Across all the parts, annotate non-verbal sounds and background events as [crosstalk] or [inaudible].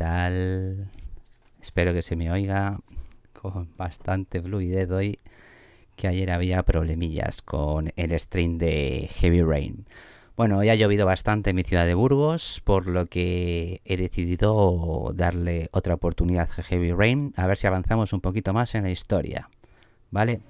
tal? Espero que se me oiga con bastante fluidez hoy, que ayer había problemillas con el stream de Heavy Rain. Bueno, hoy ha llovido bastante en mi ciudad de Burgos, por lo que he decidido darle otra oportunidad a Heavy Rain, a ver si avanzamos un poquito más en la historia. ¿Vale?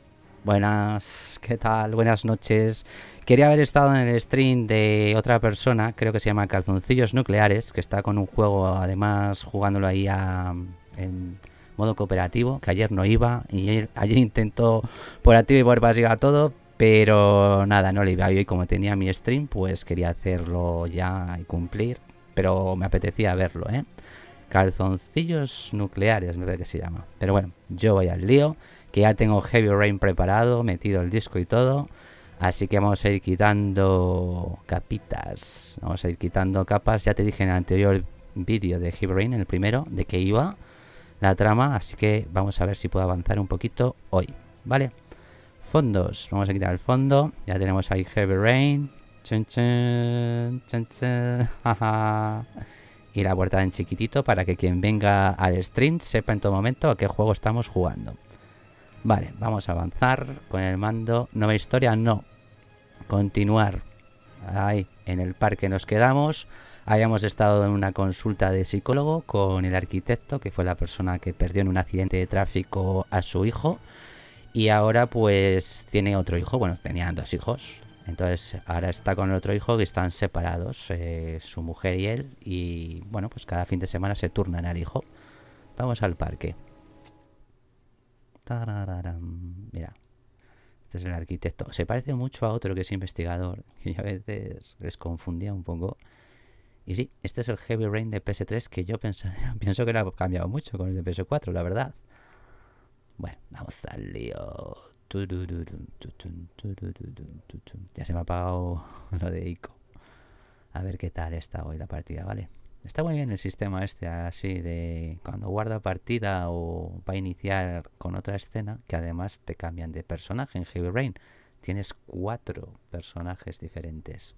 Buenas, ¿qué tal? Buenas noches. Quería haber estado en el stream de otra persona, creo que se llama Calzoncillos Nucleares, que está con un juego además jugándolo ahí en modo cooperativo, que ayer no iba, y ayer, intentó por activo y por a todo, pero nada, no le iba. Y como tenía mi stream, pues quería hacerlo ya y cumplir, pero me apetecía verlo, ¿eh? Calzoncillos Nucleares, me parece que se llama. Pero bueno, yo voy al lío que ya tengo Heavy Rain preparado, metido el disco y todo. Así que vamos a ir quitando capitas, vamos a ir quitando capas. Ya te dije en el anterior vídeo de Heavy Rain, el primero, de qué iba la trama. Así que vamos a ver si puedo avanzar un poquito hoy, ¿vale? Fondos, vamos a quitar el fondo. Ya tenemos ahí Heavy Rain. [laughs] y la puerta en chiquitito para que quien venga al stream sepa en todo momento a qué juego estamos jugando. Vale, vamos a avanzar con el mando. Nueva historia, no. Continuar. Ahí, en el parque nos quedamos. Habíamos estado en una consulta de psicólogo con el arquitecto, que fue la persona que perdió en un accidente de tráfico a su hijo. Y ahora pues tiene otro hijo. Bueno, tenían dos hijos. Entonces ahora está con el otro hijo que están separados, eh, su mujer y él. Y bueno, pues cada fin de semana se turnan al hijo. Vamos al parque. Mira, este es el arquitecto. Se parece mucho a otro que es investigador, que a veces les confundía un poco. Y sí, este es el Heavy Rain de PS3 que yo pensaba, [laughs] pienso que lo ha cambiado mucho con el de PS4, la verdad. Bueno, vamos al lío. Ya se me ha apagado [laughs] lo de Ico. A ver qué tal está hoy la partida, ¿vale? Está muy bien el sistema este, así de cuando guarda partida o va a iniciar con otra escena, que además te cambian de personaje en Heavy Rain. Tienes cuatro personajes diferentes.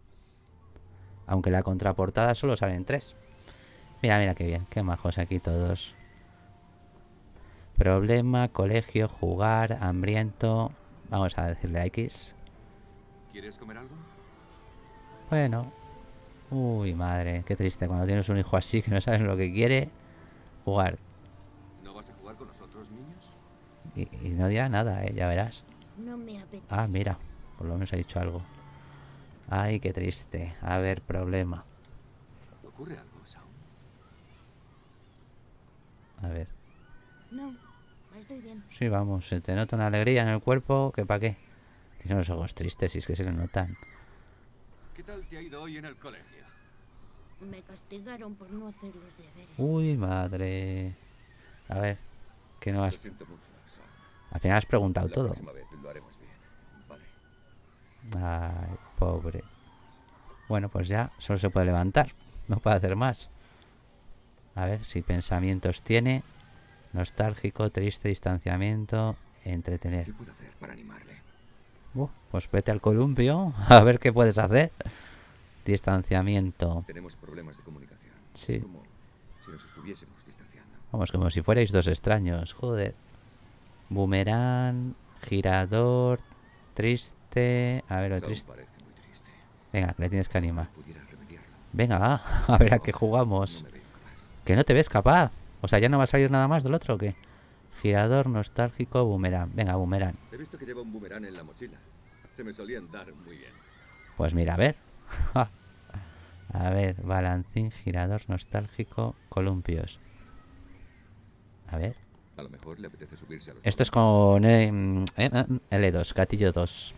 Aunque la contraportada solo salen tres. Mira, mira qué bien, qué majos aquí todos. Problema, colegio, jugar, hambriento. Vamos a decirle a X. ¿Quieres comer algo? Bueno, Uy, madre, qué triste cuando tienes un hijo así que no sabes lo que quiere jugar. ¿No vas a jugar con nosotros, niños? Y, no dirá nada, ¿eh? ya verás. Ah, mira, por lo menos ha dicho algo. Ay, qué triste. A ver, problema. ¿Ocurre algo, A ver. No, Sí, vamos, se te nota una alegría en el cuerpo, que para qué. Tienes los ojos tristes, si es que se le notan. ¿Qué tal te ha ido hoy en el colegio? Me castigaron por no hacer los deberes. Uy, madre. A ver, que no has... Al final has preguntado todo. Ay, pobre. Bueno, pues ya solo se puede levantar. No puede hacer más. A ver si pensamientos tiene. Nostálgico, triste, distanciamiento, entretener. Oh, pues vete al columpio, [laughs] a ver qué puedes hacer. Distanciamiento. Sí. Vamos, como si fuerais dos extraños. Joder. Boomerang, girador, triste. A ver, lo triste. Venga, que le tienes que animar. Venga, [laughs] A ver a qué jugamos. que no te ves capaz. O sea, ya no va a salir nada más del otro o qué. Girador nostálgico, boomerang. Venga, boomerang. Pues mira, a ver. [laughs] a ver, balancín, girador, nostálgico, columpios. A ver. A lo mejor Esto es con eh, mm, eh, eh, L2, gatillo 2.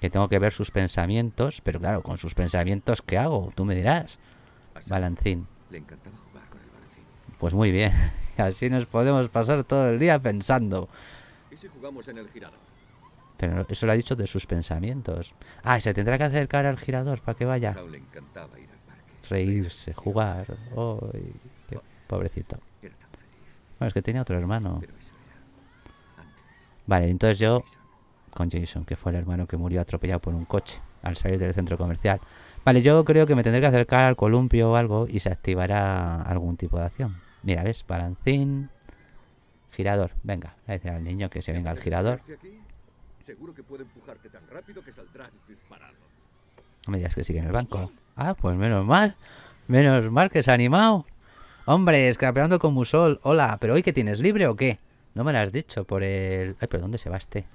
Que tengo que ver sus pensamientos, pero claro, con sus pensamientos, ¿qué hago? Tú me dirás. balancín. balancín. Pues muy bien, [laughs] así nos podemos pasar todo el día pensando. ¿Y si jugamos en el girador? Pero eso lo ha dicho de sus pensamientos. Ah, se tendrá que acercar al girador para que vaya. Reírse, jugar. pobrecito. Bueno, es que tenía otro hermano. Vale, entonces yo con Jason, que fue el hermano que murió atropellado por un coche al salir del centro comercial. Vale, yo creo que me tendré que acercar al columpio o algo y se activará algún tipo de acción. Mira, ¿ves? Balancín. Girador. Venga, a decir al niño que se venga al girador. Seguro que puede empujarte tan rápido que saldrás disparado. No me digas que sigue en el banco. Ah, pues menos mal. Menos mal que se ha animado. Hombre, escrapeando con Musol. Hola, ¿pero hoy que tienes libre o qué? No me lo has dicho por el... Ay, pero ¿dónde se va este?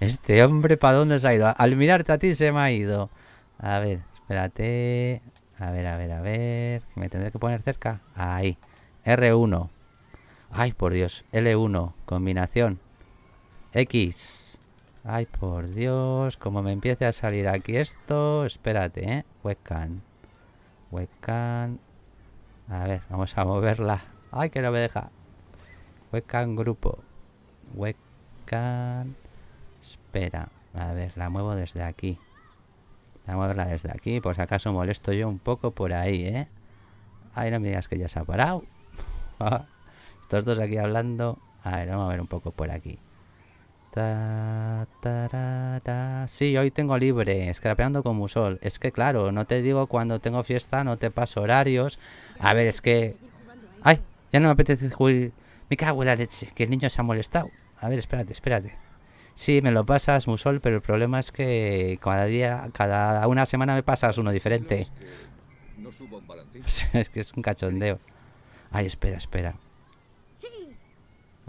Este hombre, ¿para dónde se ha ido? Al mirarte a ti se me ha ido. A ver, espérate. A ver, a ver, a ver. Me tendré que poner cerca. Ahí. R1. Ay, por Dios. L1. Combinación. X. Ay, por Dios, como me empiece a salir aquí esto, espérate, ¿eh? Webcam. Webcam. A ver, vamos a moverla. Ay, que no me deja. Webcam grupo. Webcam. Espera. A ver, la muevo desde aquí. La muevo desde aquí, por si acaso molesto yo un poco por ahí, ¿eh? Ay, no me digas que ya se ha parado. [laughs] Estos dos aquí hablando. A ver, vamos a ver un poco por aquí. Ta, Sí, hoy tengo libre, escrapeando con Musol. Es que claro, no te digo cuando tengo fiesta, no te paso horarios. A ver, es que... ¡Ay! Ya no me apetece jugar... Me cago en la leche, que el niño se ha molestado. A ver, espérate, espérate. Sí, me lo pasas, Musol, pero el problema es que cada día, cada una semana me pasas uno diferente. [laughs] es que es un cachondeo. Ay, espera, espera.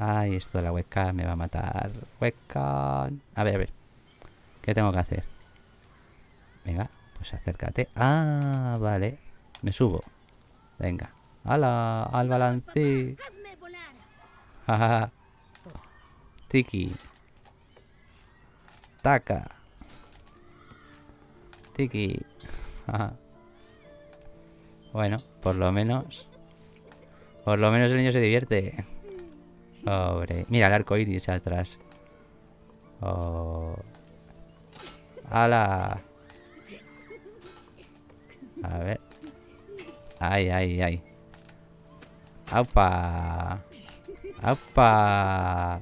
Ay, esto de la webcam me va a matar. Webcam. A ver, a ver. ¿Qué tengo que hacer? Venga, pues acércate. Ah, vale. Me subo. Venga. ¡Hala! ¡Al balance! [laughs] Tiki. Taca. Tiki. [laughs] bueno, por lo menos... Por lo menos el niño se divierte. Pobre. Mira el arco iris atrás. Oh. ¡Hala! A ver. Ay, ay, ay. ¡Apa! ¡Apa!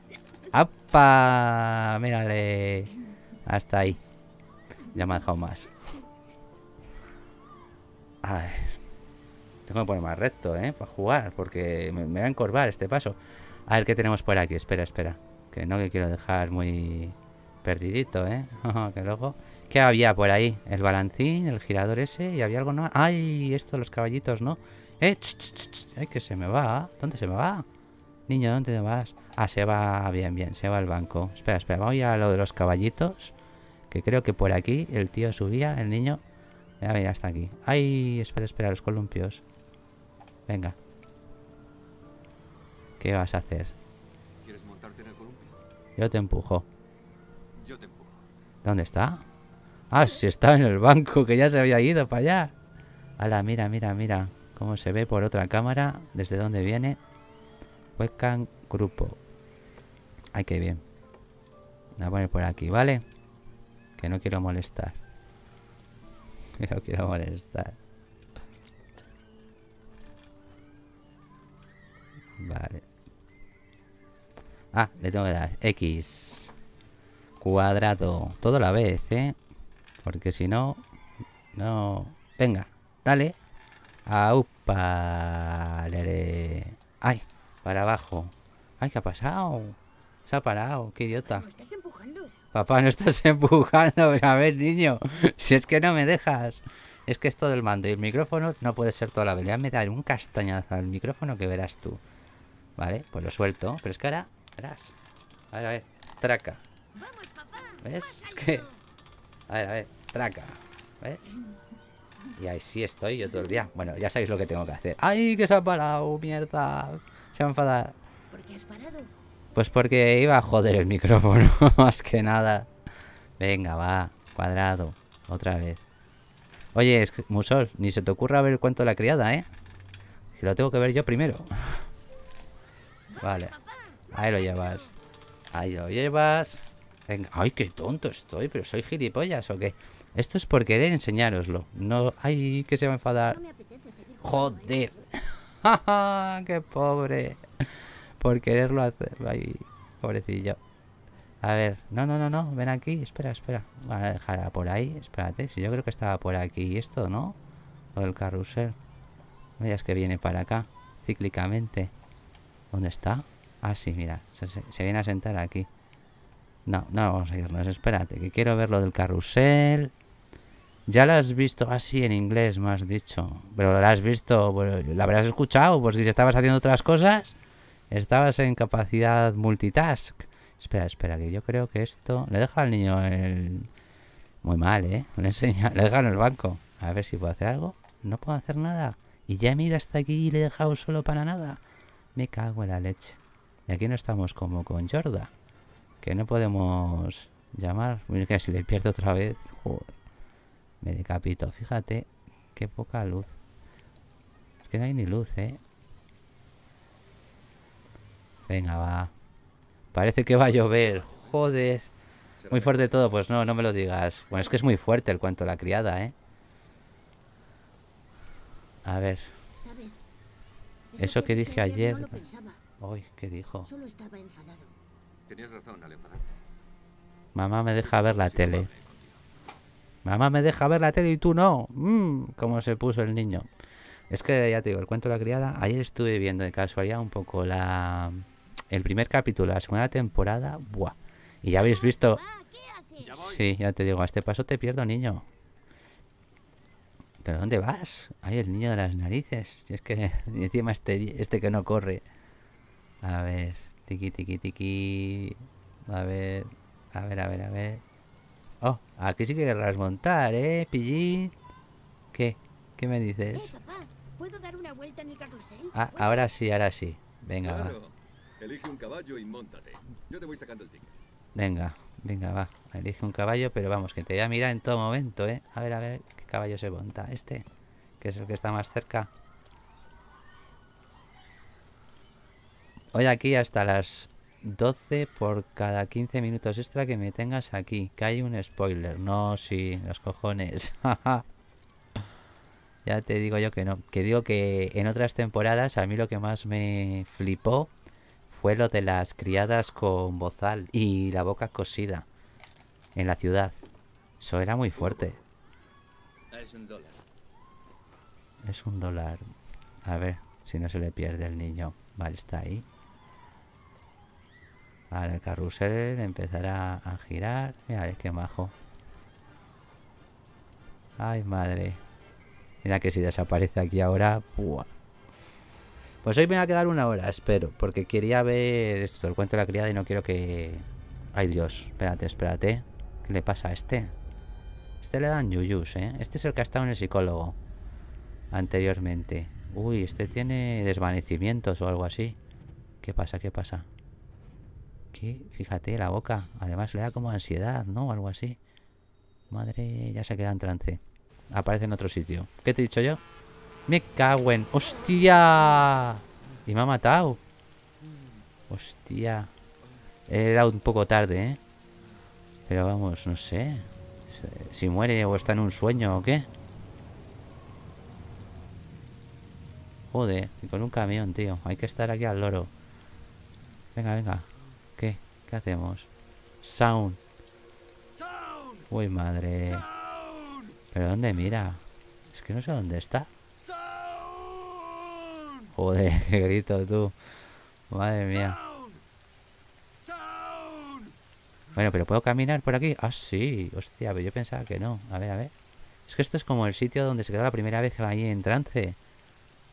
¡Apa! Mírale. Hasta ahí. Ya me ha dejado más. A ver. Tengo que poner más recto, ¿eh? Para jugar, porque me va a encorvar este paso. A ver qué tenemos por aquí. Espera, espera. Que no que quiero dejar muy perdidito, ¿eh? [laughs] que luego... ¿Qué había por ahí? El balancín, el girador ese y había algo no. ¡Ay! Esto, de los caballitos, ¿no? ¡Eh! ¡Ay, que se me va! ¿Dónde se me va? Niño, ¿dónde te vas? Ah, se va bien, bien. Se va al banco. Espera, espera. Voy a lo de los caballitos. Que creo que por aquí el tío subía, el niño. A mira, hasta aquí. ¡Ay! Espera, espera, los columpios. Venga. ¿Qué vas a hacer? Yo te empujo. ¿Dónde está? Ah, si sí está en el banco, que ya se había ido para allá. Ala, mira, mira, mira. Cómo se ve por otra cámara, desde dónde viene. Webcam grupo. Ay, qué bien. Me voy a poner por aquí, ¿vale? Que no quiero molestar. Que [laughs] no quiero molestar. Vale. Ah, le tengo que dar X cuadrado. Todo a la vez, ¿eh? Porque si no... No... Venga, dale. ¡Aupa! Ah, ¡Ay! Para abajo. ¡Ay, qué ha pasado! Se ha parado, qué idiota. Papá, no estás [laughs] empujando. A ver, niño. Si es que no me dejas. Es que es todo el mando y el micrófono no puede ser toda la voy Me da un castañazo al micrófono que verás tú. Vale, pues lo suelto. Pero es que ahora a ver, a ver. Traca. ¿Ves? Es que... A ver, a ver. Traca. ¿Ves? Y ahí sí estoy yo todo el día. Bueno, ya sabéis lo que tengo que hacer. ¡Ay, que se ha parado! ¡Mierda! Se va a enfadar. Pues porque iba a joder el micrófono, [laughs] más que nada. Venga, va. Cuadrado. Otra vez. Oye, Musol, ni se te ocurra ver cuánto la criada, ¿eh? Si lo tengo que ver yo primero. [laughs] Vale. Ahí lo llevas. Ahí lo llevas. Venga. Ay, qué tonto estoy, pero soy gilipollas o qué. Esto es por querer enseñároslo. No. Ay, que se va a enfadar. Joder. [laughs] qué pobre. Por quererlo hacer. Ay, pobrecillo. A ver, no, no, no, no, ven aquí, espera, espera. Van a dejarla por ahí, espérate. Si yo creo que estaba por aquí esto, ¿no? O el carrusel. es que viene para acá, cíclicamente. ¿Dónde está? Ah, sí, mira, se, viene a sentar aquí. No, no vamos a irnos, espérate, que quiero ver lo del carrusel. Ya lo has visto así ah, en inglés, me has dicho. Pero lo has visto, bueno, la habrás escuchado, porque pues si estabas haciendo otras cosas, estabas en capacidad multitask. Espera, espera, que yo creo que esto... Le deja al niño el... Muy mal, ¿eh? Le, enseña... le deja en el banco. A ver si puedo hacer algo. No puedo hacer nada. Y ya he ido hasta aquí y le he dejado solo para nada. Me cago en la leche. Y aquí no estamos como con Jorda. Que no podemos llamar. Mira si le pierdo otra vez. Joder. Me decapito. Fíjate. Qué poca luz. Es que no hay ni luz, ¿eh? Venga, va. Parece que va a llover. Joder. Muy fuerte todo. Pues no, no me lo digas. Bueno, es que es muy fuerte el cuento de la criada, ¿eh? A ver. Eso que dije ayer... Uy, ¿qué dijo? Solo estaba enfadado. Tenías razón Mamá me deja ver la tele. Mamá me deja ver la tele y tú no. Mm, ¿Cómo como se puso el niño. Es que ya te digo, el cuento de la criada. Ayer estuve viendo de casualidad un poco la el primer capítulo, la segunda temporada. Buah. Y ya habéis visto. Ah, sí, ya te digo, a este paso te pierdo, niño. ¿Pero dónde vas? Hay el niño de las narices. Y es que [laughs] encima este, este que no corre. A ver, tiqui, tiqui, tiqui. A ver, a ver, a ver, a ver. Oh, aquí sí que querrás montar, ¿eh, Pillín? ¿Qué? ¿Qué me dices? Ah, ahora sí, ahora sí. Venga, va. Elige un caballo y montate. Yo te voy sacando el ticket. Venga, venga, va. Elige un caballo, pero vamos, que te voy a mirar en todo momento, ¿eh? A ver, a ver, ¿qué caballo se monta? Este, que es el que está más cerca. Hoy aquí hasta las 12 por cada 15 minutos extra que me tengas aquí. Que hay un spoiler. No, sí, los cojones. [laughs] ya te digo yo que no. Que digo que en otras temporadas a mí lo que más me flipó fue lo de las criadas con bozal y la boca cosida en la ciudad. Eso era muy fuerte. Ah, es un dólar. Es un dólar. A ver si no se le pierde el niño. Vale, está ahí. Ahora el carrusel empezará a girar. Mira, es que majo. Ay, madre. Mira que si desaparece aquí ahora... Pues hoy me va a quedar una hora, espero. Porque quería ver esto, el cuento de la criada y no quiero que... Ay, Dios. Espérate, espérate. ¿Qué le pasa a este? Este le dan yuyus, ¿eh? Este es el que ha estado en el psicólogo. Anteriormente. Uy, este tiene desvanecimientos o algo así. ¿Qué pasa? ¿Qué pasa? Que, fíjate, la boca. Además le da como ansiedad, ¿no? Algo así. Madre, ya se queda en trance. Aparece en otro sitio. ¿Qué te he dicho yo? Me cago en... ¡Hostia! Y me ha matado. Hostia. He dado un poco tarde, ¿eh? Pero vamos, no sé. Si muere o está en un sueño o qué. Joder, con un camión, tío. Hay que estar aquí al loro. Venga, venga. ¿Qué? ¿Qué hacemos? Sound. Uy, madre. ¿Pero dónde mira? Es que no sé dónde está. Joder, [laughs] qué grito tú. Madre mía. Bueno, pero ¿puedo caminar por aquí? Ah, sí. Hostia, pero yo pensaba que no. A ver, a ver. Es que esto es como el sitio donde se quedó la primera vez ahí en trance.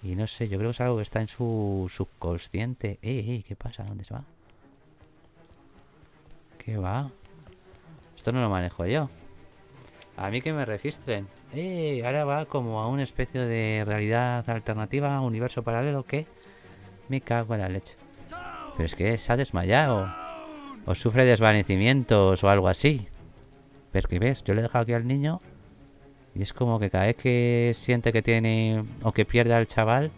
Y no sé, yo creo que es algo que está en su subconsciente. ¡Ey, eh, eh, ¿Qué pasa? ¿Dónde se va? ¿Qué va? Esto no lo manejo yo. A mí que me registren. ¡Eh! Ahora va como a una especie de realidad alternativa, universo paralelo, que me cago en la leche. Pero es que se ha desmayado. O sufre desvanecimientos o algo así. Pero que ves, yo le he dejado aquí al niño. Y es como que cada vez que siente que tiene o que pierde al chaval.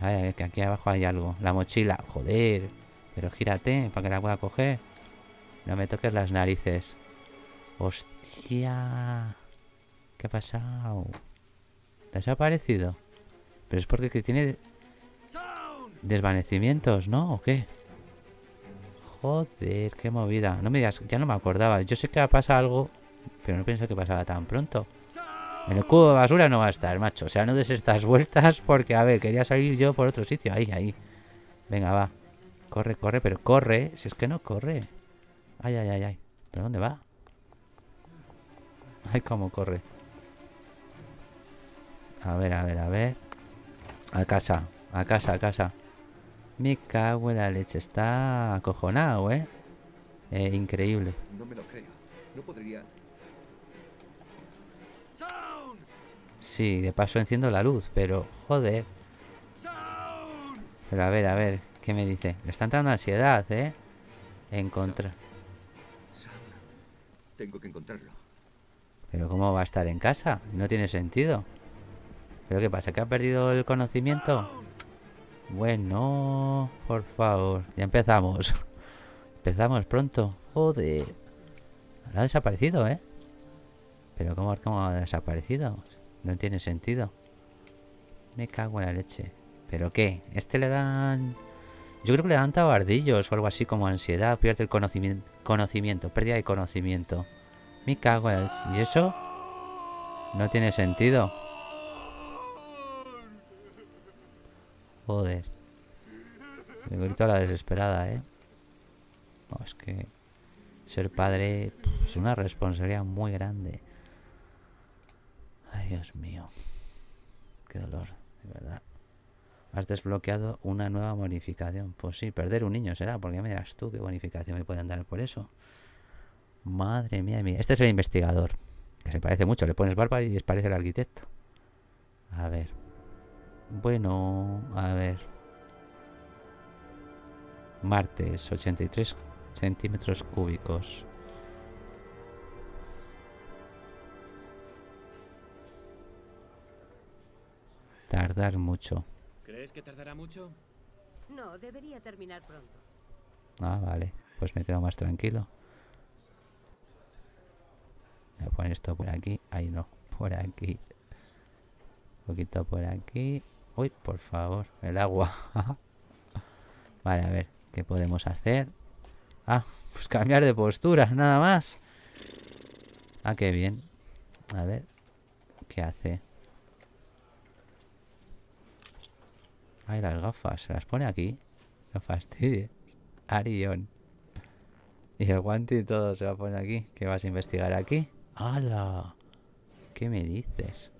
A ver, que aquí abajo hay algo. La mochila. Joder. Pero gírate para que la pueda coger. No me toques las narices. ¡Hostia! ¿Qué ha pasado? ¿Te has aparecido? Pero es porque tiene... Desvanecimientos, ¿no? ¿O qué? Joder, qué movida. No me digas, ya no me acordaba. Yo sé que pasado algo, pero no pensé que pasaba tan pronto. En el cubo de basura no va a estar, macho. O sea, no des estas vueltas porque, a ver, quería salir yo por otro sitio. Ahí, ahí. Venga, va. Corre, corre, pero corre. Si es que no corre. Ay, ay, ay, ay. ¿Pero dónde va? Ay, cómo corre. A ver, a ver, a ver. A casa, a casa, a casa. Me cago en la leche. Está acojonado, ¿eh? ¿eh? increíble. No me lo creo. No podría... Sí, de paso enciendo la luz, pero joder. Pero a ver, a ver, ¿qué me dice? Le está entrando ansiedad, ¿eh? En contra... Tengo que encontrarlo. Pero ¿cómo va a estar en casa? No tiene sentido. ¿Pero qué pasa? ¿Que ha perdido el conocimiento? Bueno, por favor. Ya empezamos. [laughs] empezamos pronto. Joder. Ha desaparecido, ¿eh? Pero ¿cómo, cómo ha desaparecido? No tiene sentido. Me cago en la leche. ¿Pero qué? ¿Este le dan yo creo que le dan tabardillos o algo así como ansiedad, pierde el conocimiento, conocimiento pérdida de conocimiento. Me cago en ¿Y eso? No tiene sentido. Joder. Me grito a la desesperada, ¿eh? No, es que... Ser padre es una responsabilidad muy grande. Ay, Dios mío. Qué dolor, de verdad. Has desbloqueado una nueva bonificación. Pues sí, perder un niño será, porque miras tú qué bonificación me pueden dar por eso. Madre mía, mía. Este es el investigador, que se parece mucho. Le pones barba y parece el arquitecto. A ver. Bueno, a ver. Martes, 83 centímetros cúbicos. Tardar mucho. ¿Crees que tardará mucho? No, debería terminar pronto. Ah, vale. Pues me quedo más tranquilo. Voy a poner esto por aquí. Ahí no, por aquí. Un poquito por aquí. Uy, por favor, el agua. [laughs] vale, a ver, ¿qué podemos hacer? Ah, pues cambiar de postura, nada más. Ah, qué bien. A ver, ¿qué hace? Ay, las gafas. Se las pone aquí. No fastidies. Arión. Y el guante y todo se va a poner aquí. ¿Qué vas a investigar aquí? ¡Hala! ¿Qué me dices?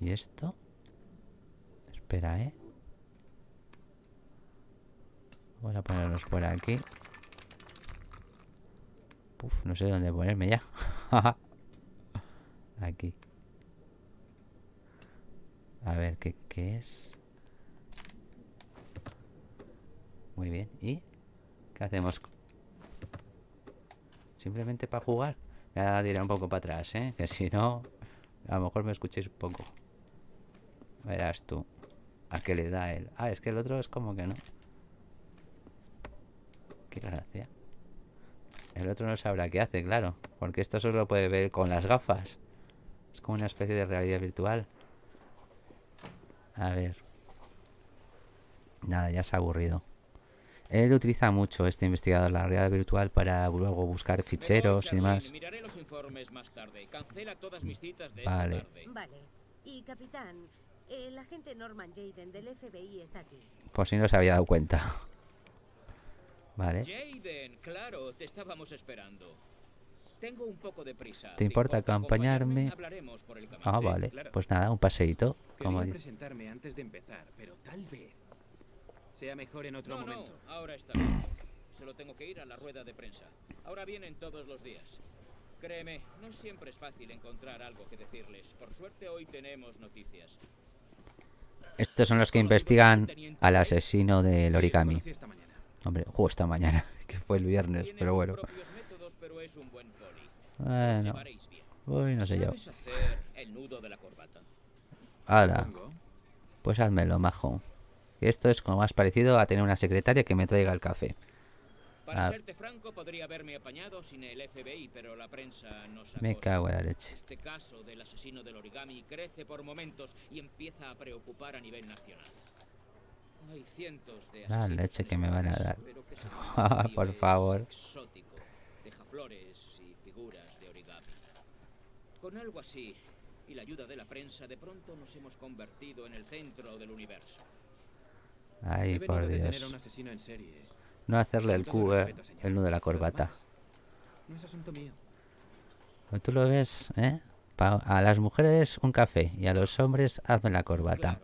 ¿Y esto? Espera, ¿eh? Vamos a ponernos por aquí. Uf, no sé dónde ponerme ya. [laughs] aquí. A ver, ¿qué, qué es? Muy bien, ¿y? ¿Qué hacemos? Simplemente para jugar Voy a tirar un poco para atrás, ¿eh? Que si no, a lo mejor me escuchéis un poco Verás tú A qué le da él Ah, es que el otro es como que no Qué gracia El otro no sabrá qué hace, claro Porque esto solo puede ver con las gafas Es como una especie de realidad virtual A ver Nada, ya se ha aburrido él utiliza mucho este investigador, la realidad virtual, para luego buscar ficheros y demás. Vale. Vale. Y capitán, el eh, agente Norman Jaden del FBI está aquí. Por si no se había dado cuenta. Vale. Jaden, claro, te estábamos esperando. Tengo un poco de prisa. ¿Te importa acompañarme? Ah, vale. Pues nada, un paseíto. Como presentarme antes de empezar, pero tal vez sea mejor en otro no, momento. No, ahora está bien. Solo tengo que ir a la rueda de prensa. Ahora vienen todos los días. Créeme, no siempre es fácil encontrar algo que decirles. Por suerte hoy tenemos noticias. Estos son los que investigan al asesino del origami. Hombre, justo esta mañana, [laughs] que fue el viernes, pero bueno. Bueno, uy, no sé yo. Hala, pues házmelo, majo. Esto es como más parecido a tener una secretaria que me traiga el café. Para ah. serte franco, podría haberme apañado sin el FBI, pero la prensa nos Me cago en la leche. Este caso del asesino del origami crece por momentos y empieza a preocupar a nivel nacional. Hay cientos de La leche que me van a dar. [laughs] Ah, por favor. Exótico, deja flores y figuras de origami. Con algo así y la ayuda de la prensa, de pronto nos hemos convertido en el centro del universo. Ay, por Dios. No hacerle el cubo, eh, el, nudo de la corbata. tú lo ves, ¿eh? a las mujeres un café y a los hombres hazme la corbata.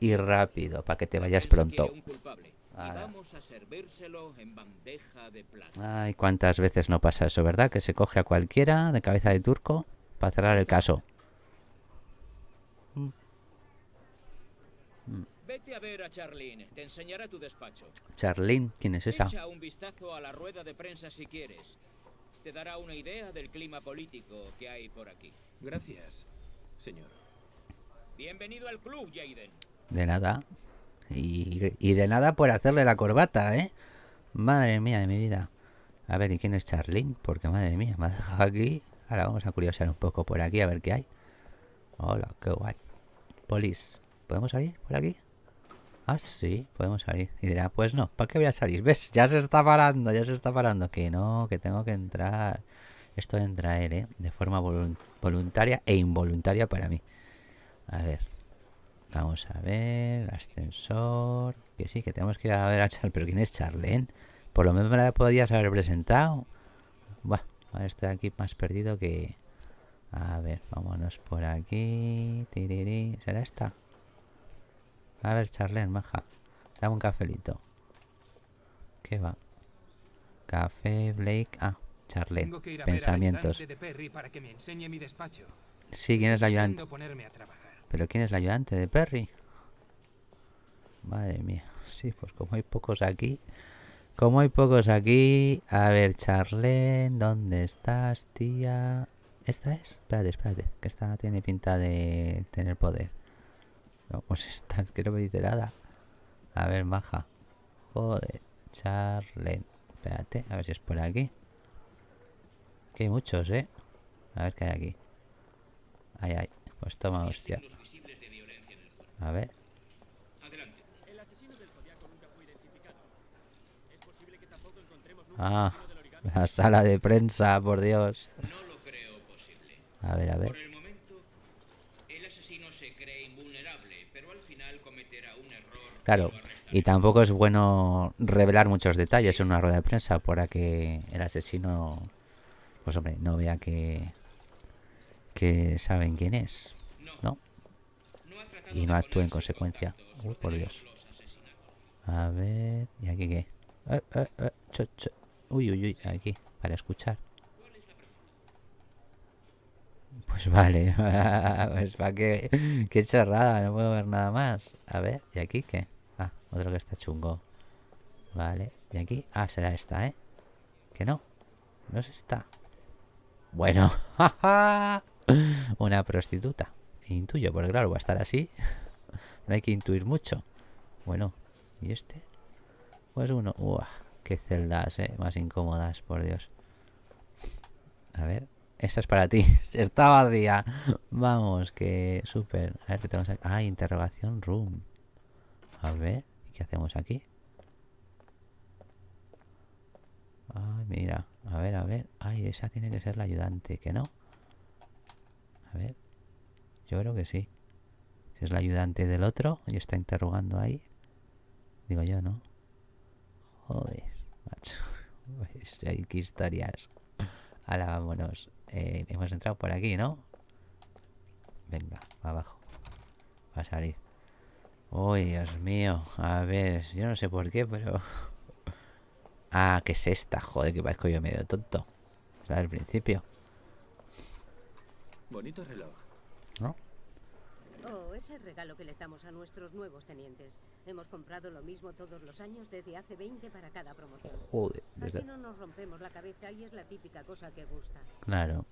y rápido, para que te vayas pronto. Ay, cuántas veces no pasa eso, ¿verdad? Que se coge a cualquiera de cabeza de turco para cerrar el caso. Vete a ver Charlene, te enseñará tu despacho. ¿quién es esa? de Gracias, señor. Bienvenido al club, De nada. Y, de nada por hacerle la corbata, ¿eh? Madre mía de mi vida. A ver, ¿y quién es Charlene? Porque madre mía, me ha dejado aquí. Ahora vamos a curiosear un poco por aquí a ver qué hay. Hola, qué guay. Polis. ¿Podemos salir por aquí? Ah, sí, podemos salir. Y dirá, pues no, ¿para qué voy a salir? ¿Ves? Ya se está parando, ya se está parando. Que no, que tengo que entrar. Esto entra él, ¿eh? De forma voluntaria e involuntaria para mí. A ver. Vamos a ver. Ascensor. Que sí, que tenemos que ir a ver a Charles. Pero ¿quién es Charlene? Por lo menos me la podías haber presentado. Buah, estoy aquí más perdido que... A ver, vámonos por aquí. ¿Será esta? A ver, Charlene, maja. Dame un cafelito. ¿Qué va? Café, Blake. Ah, Charlene. Pensamientos. sí, ¿quién es la ayudante? Pero ¿quién es la ayudante de Perry? Madre mía. Sí, pues como hay pocos aquí. Como hay pocos aquí. A ver, Charlene, ¿dónde estás, tía? ¿Esta es? Espérate, espérate. Que esta tiene pinta de tener poder. Pues está? estás, que no me dice nada. A ver, baja. Joder, Charlen. Espérate, a ver si es por aquí. Que hay muchos, ¿eh? A ver qué hay aquí. Ay, ay. Pues toma, hostia. A ver. Ah, la sala de prensa, por Dios. A ver, a ver. Claro, y tampoco es bueno revelar muchos detalles en una rueda de prensa para que el asesino, pues hombre, no vea que, que saben quién es, ¿no? Y no actúe en consecuencia. Uy, por Dios. A ver, ¿y aquí qué? Eh, eh, eh, uy, uy, uy, aquí, para escuchar. Pues vale, [laughs] pues va qué, chorrada, no puedo ver nada más. A ver, ¿y aquí qué? Ah, otro que está chungo. Vale, ¿y aquí? Ah, será esta, ¿eh? Que no, no es esta. Bueno, [laughs] una prostituta. Intuyo, porque claro, va a estar así. [laughs] no hay que intuir mucho. Bueno, ¿y este? Pues uno. Uah, qué celdas, ¿eh? Más incómodas, por Dios. A ver, esa es para ti. [laughs] Está vacía. Vamos, que súper. A ver qué tenemos aquí. Ah, interrogación room. A ver, ¿qué hacemos aquí? Ah, mira. A ver, a ver. Ay, esa tiene que ser la ayudante, ¿que no? A ver. Yo creo que sí. Si es la ayudante del otro y está interrogando ahí. Digo yo, ¿no? Joder, macho. [laughs] Pues hay que historias. Ahora vámonos. Eh, hemos entrado por aquí, ¿no? Venga, abajo. Va a salir. Uy, Dios mío. A ver, yo no sé por qué, pero... [laughs] ah, ¿qué es esta? Joder, que parezco yo medio tonto. O sea, al principio. Bonito reloj. Oh, es el regalo que les damos a nuestros nuevos tenientes. Hemos comprado lo mismo todos los años desde hace 20 para cada promoción. Joder, Así no nos rompemos la cabeza y es la típica cosa que gusta. Claro.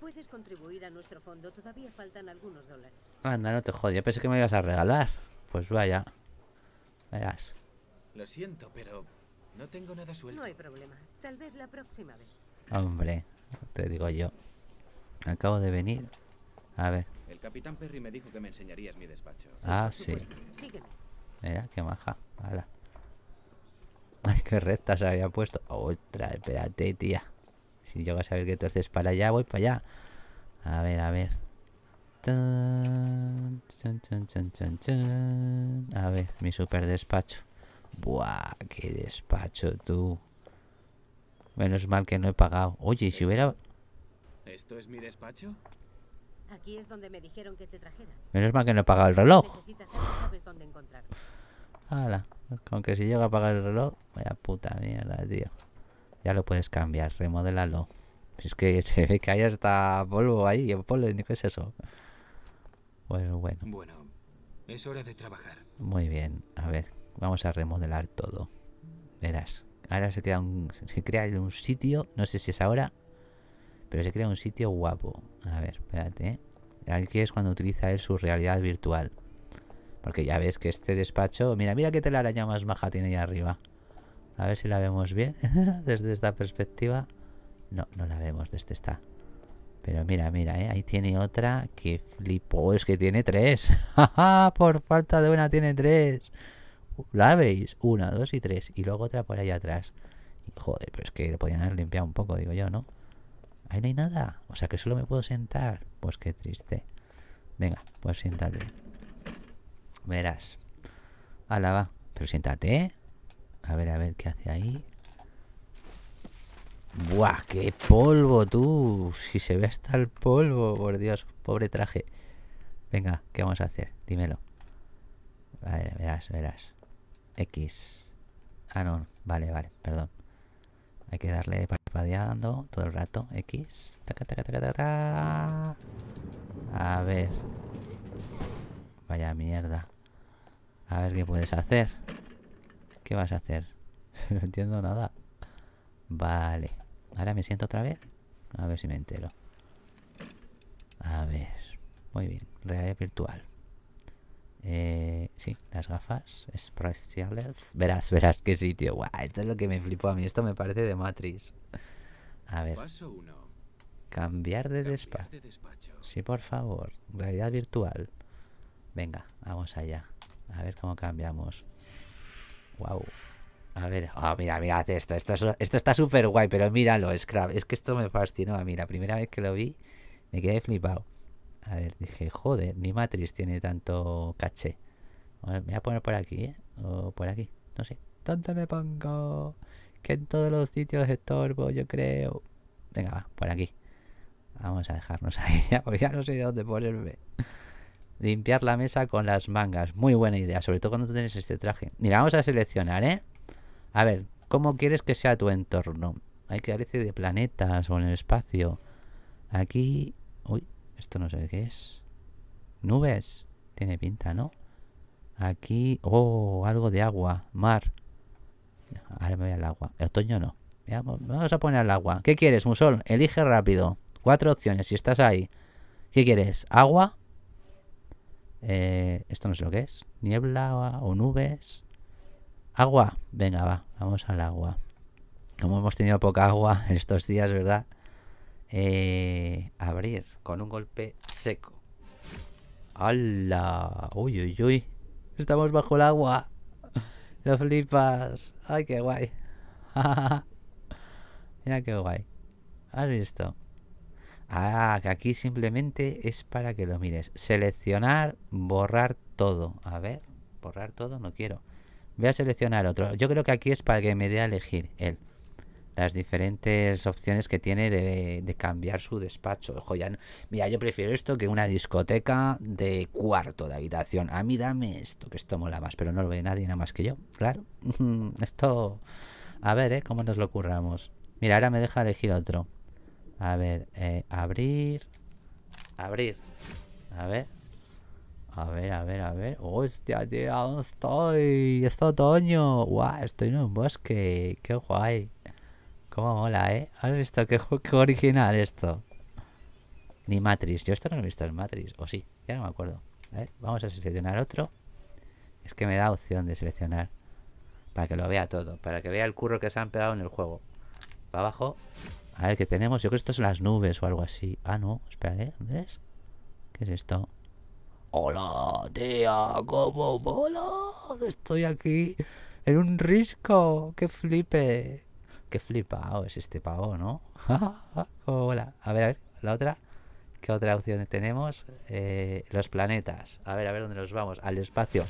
Puedes contribuir a nuestro fondo, todavía faltan algunos dólares. Anda, no te jodas, pensé que me ibas a regalar. Pues vaya. Verás. Lo siento, pero no tengo nada suelto. No hay problema, tal vez la próxima vez. Hombre, te digo yo. Acabo de venir a ver. El capitán Perry me dijo que me enseñarías mi despacho. Ah, ah pues sí. Sígueme. Mira, qué maja. Ay, qué recta se había puesto. Otra, espérate, tía. Si llegas a saber que tú haces para allá, voy para allá. A ver, a ver. a ver, mi super despacho. Buah, qué despacho tú. Menos mal que no he pagado. Oye, si hubiera... ¿Esto es mi despacho? Aquí es donde me dijeron que te trajera. Menos mal que no he pagado el reloj. Necesitas Hala, con que si llega a pagar el reloj, vaya puta mierda, tío. Ya lo puedes cambiar, remodelarlo. Es que [laughs] se ve que hay hasta polvo ahí, ¿qué es eso? Bueno, pues bueno. Bueno, es hora de trabajar. Muy bien, a ver, vamos a remodelar todo. Verás, ahora se un, se crea un sitio, no sé si es ahora pero se crea un sitio guapo. A ver, espérate. ¿eh? Aquí es cuando utiliza él su realidad virtual. Porque ya ves que este despacho... Mira, mira qué telaraña más maja tiene ahí arriba. A ver si la vemos bien [laughs] desde esta perspectiva. No, no la vemos desde esta. Pero mira, mira, ¿eh? ahí tiene otra que flipo. Es que tiene tres. [laughs] por falta de una tiene tres. ¿La veis? Una, dos y tres. Y luego otra por ahí atrás. Joder, pero es que lo podían haber limpiado un poco, digo yo, ¿no? Ahí no hay nada. O sea que solo me puedo sentar. Pues qué triste. Venga, pues siéntate. Verás. Ala, va. Pero siéntate. ¿eh? A ver, a ver qué hace ahí. Buah, qué polvo, tú. Si se ve hasta el polvo, por Dios. Pobre traje. Venga, ¿qué vamos a hacer? Dímelo. A ver, verás, verás. X. Ah, no. Vale, vale. Perdón. Hay que darle parpadeando todo el rato. X. A ver. Vaya mierda. A ver qué puedes hacer. ¿Qué vas a hacer? [laughs] no entiendo nada. Vale. Ahora me siento otra vez. A ver si me entero. A ver. Muy bien. Realidad virtual. Eh, sí, las gafas especiales. Verás, verás qué sitio. esto es lo que me flipó a mí. Esto me parece de Matrix. A ver. Cambiar de, despacho. Sí, por favor. Realidad virtual. Venga, vamos allá. A ver cómo cambiamos. Wow. A ver, Ah, mira, mira esto. Esto, esto está súper guay, pero míralo, Scrap. Es que esto me fascinó a mí. La primera vez que lo vi, me quedé flipado. A ver, dije, joder, ni Matrix tiene tanto caché. voy a poner por aquí, ¿eh? O por aquí, no sé. ¿Dónde me pongo? Que en todos los sitios estorbo, yo creo. Venga, va, por aquí. Vamos a dejarnos [laughs] ahí ya, porque ya no sé dónde ponerme. Limpiar la mesa con las mangas. Muy buena idea, sobre todo cuando tú tienes este traje. Mira, vamos a seleccionar, ¿eh? A ver, ¿cómo quieres que sea tu entorno? Hay que parece de planetas o en el espacio. Aquí... Uy, esto no sé qué es. Nubes. Tiene pinta, ¿no? Aquí... Oh, algo de agua. Mar. Ahora me voy al agua. otoño no. Pues, vamos a poner al agua. ¿Qué quieres, Musol? Elige rápido. Cuatro opciones, si estás ahí. ¿Qué quieres? ¿Agua? Eh, esto no sé lo que es. ¿Niebla o nubes? Agua. Venga, va. Vamos al agua. Como hemos tenido poca agua en estos días, ¿verdad? Eh, abrir con un golpe seco. ¡Hala! ¡Uy, uy, uy! Estamos bajo el agua. Lo flipas. ¡Ay, qué guay! [laughs] Mira qué guay. ¿Has visto? Ah, que aquí simplemente es para que lo mires. Seleccionar, borrar todo. A ver, borrar todo no quiero. Voy a seleccionar otro. Yo creo que aquí es para que me dé a elegir él las diferentes opciones que tiene de, cambiar su despacho. ya mira, yo prefiero esto que una discoteca de cuarto de habitación. A mí dame esto, que esto mola más, pero no lo ve nadie nada más que yo, claro. [laughs] esto... A ver, ¿eh? ¿Cómo nos lo curramos? Mira, ahora me deja elegir otro. A ver, eh, abrir... Abrir. A ver. A ver, a ver, a ver. ¡Hostia, tío! ¿Dónde estoy? ¡Es otoño! ¡Guau! Estoy en un bosque. ¡Qué guay! Cómo mola, ¿eh? ¿Has visto qué, original esto? Ni Matrix. Yo esto no lo he visto en Matrix. O sí, ya no me acuerdo. A ver, vamos a seleccionar otro. Es que me da opción de seleccionar. Para que lo vea todo. Para que vea el curro que se han pegado en el juego. Para abajo. A ver, ¿qué tenemos. Yo creo que esto son las nubes o algo así. Ah, no. Espera, ¿eh? ¿Dónde ¿Qué es esto? Hola, tía. ¿Cómo mola? Estoy aquí. En un risco. ¡Qué flipe! qué flipado oh, es este pavo, ¿no? [laughs] Oh, hola, a ver, a ver, la otra. ¿Qué otra opción tenemos? Eh, los planetas. A ver, a ver dónde nos vamos. Al espacio.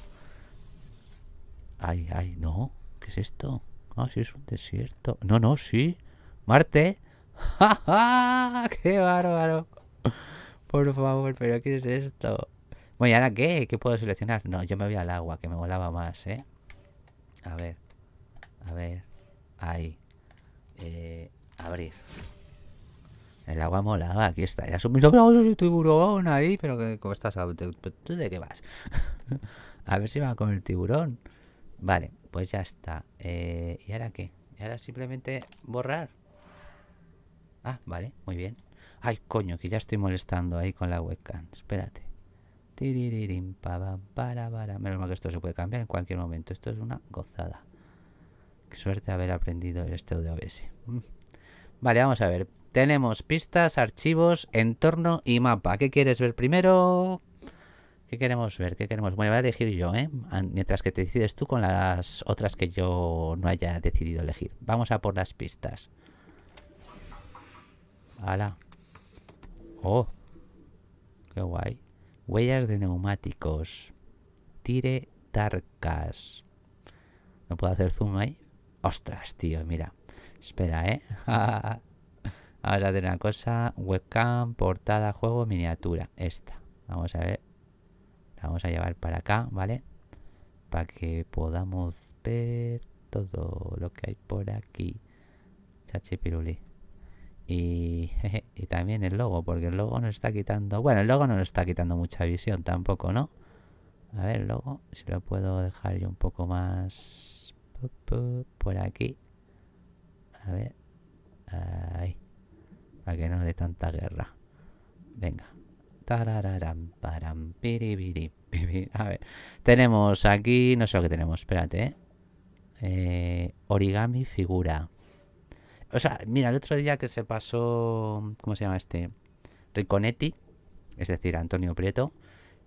Ay, ay, no. ¿Qué es esto? Ah, sí, es un desierto. No, no, sí. Marte. [laughs] qué bárbaro! Por favor, pero ¿qué es esto? Bueno, ¿y ahora qué? ¿Qué puedo seleccionar? No, yo me voy al agua, que me volaba más, ¿eh? A ver. A ver. Ahí. Eh, abrir. El agua mola, aquí está. Era tiburón ahí, pero ¿cómo estás? de qué vas? [laughs] a ver si va con el tiburón. Vale, pues ya está. Eh, ¿Y ahora qué? ¿Y ahora simplemente borrar? Ah, vale, muy bien. Ay, coño, que ya estoy molestando ahí con la webcam. Espérate. Menos mal que esto se puede cambiar en cualquier momento. Esto es una gozada. Suerte haber aprendido este de OBS. Mm. Vale, vamos a ver. Tenemos pistas, archivos, entorno y mapa. ¿Qué quieres ver primero? ¿Qué queremos ver? ¿Qué queremos? Bueno, voy a elegir yo, ¿eh? Mientras que te decides tú con las otras que yo no haya decidido elegir. Vamos a por las pistas. ¡Hala! ¡Oh! ¡Qué guay! Huellas de neumáticos. Tire tarcas. No puedo hacer zoom ahí. Ostras, tío, mira. Espera, ¿eh? Vamos a hacer una cosa. Webcam, portada, juego, miniatura. Esta. Vamos a ver. La vamos a llevar para acá, ¿vale? Para que podamos ver todo lo que hay por aquí. Chachi Y, [laughs] y también el logo, porque el logo nos está quitando... Bueno, el logo no nos está quitando mucha visión tampoco, ¿no? A ver, el logo, si lo puedo dejar yo un poco más por aquí. A ver. Ahí. Para que no dé tanta guerra. Venga. A ver. Tenemos aquí. No sé lo que tenemos. Espérate, ¿eh? Eh, origami figura. O sea, mira, el otro día que se pasó. ¿Cómo se llama este? Riconetti. Es decir, Antonio Prieto.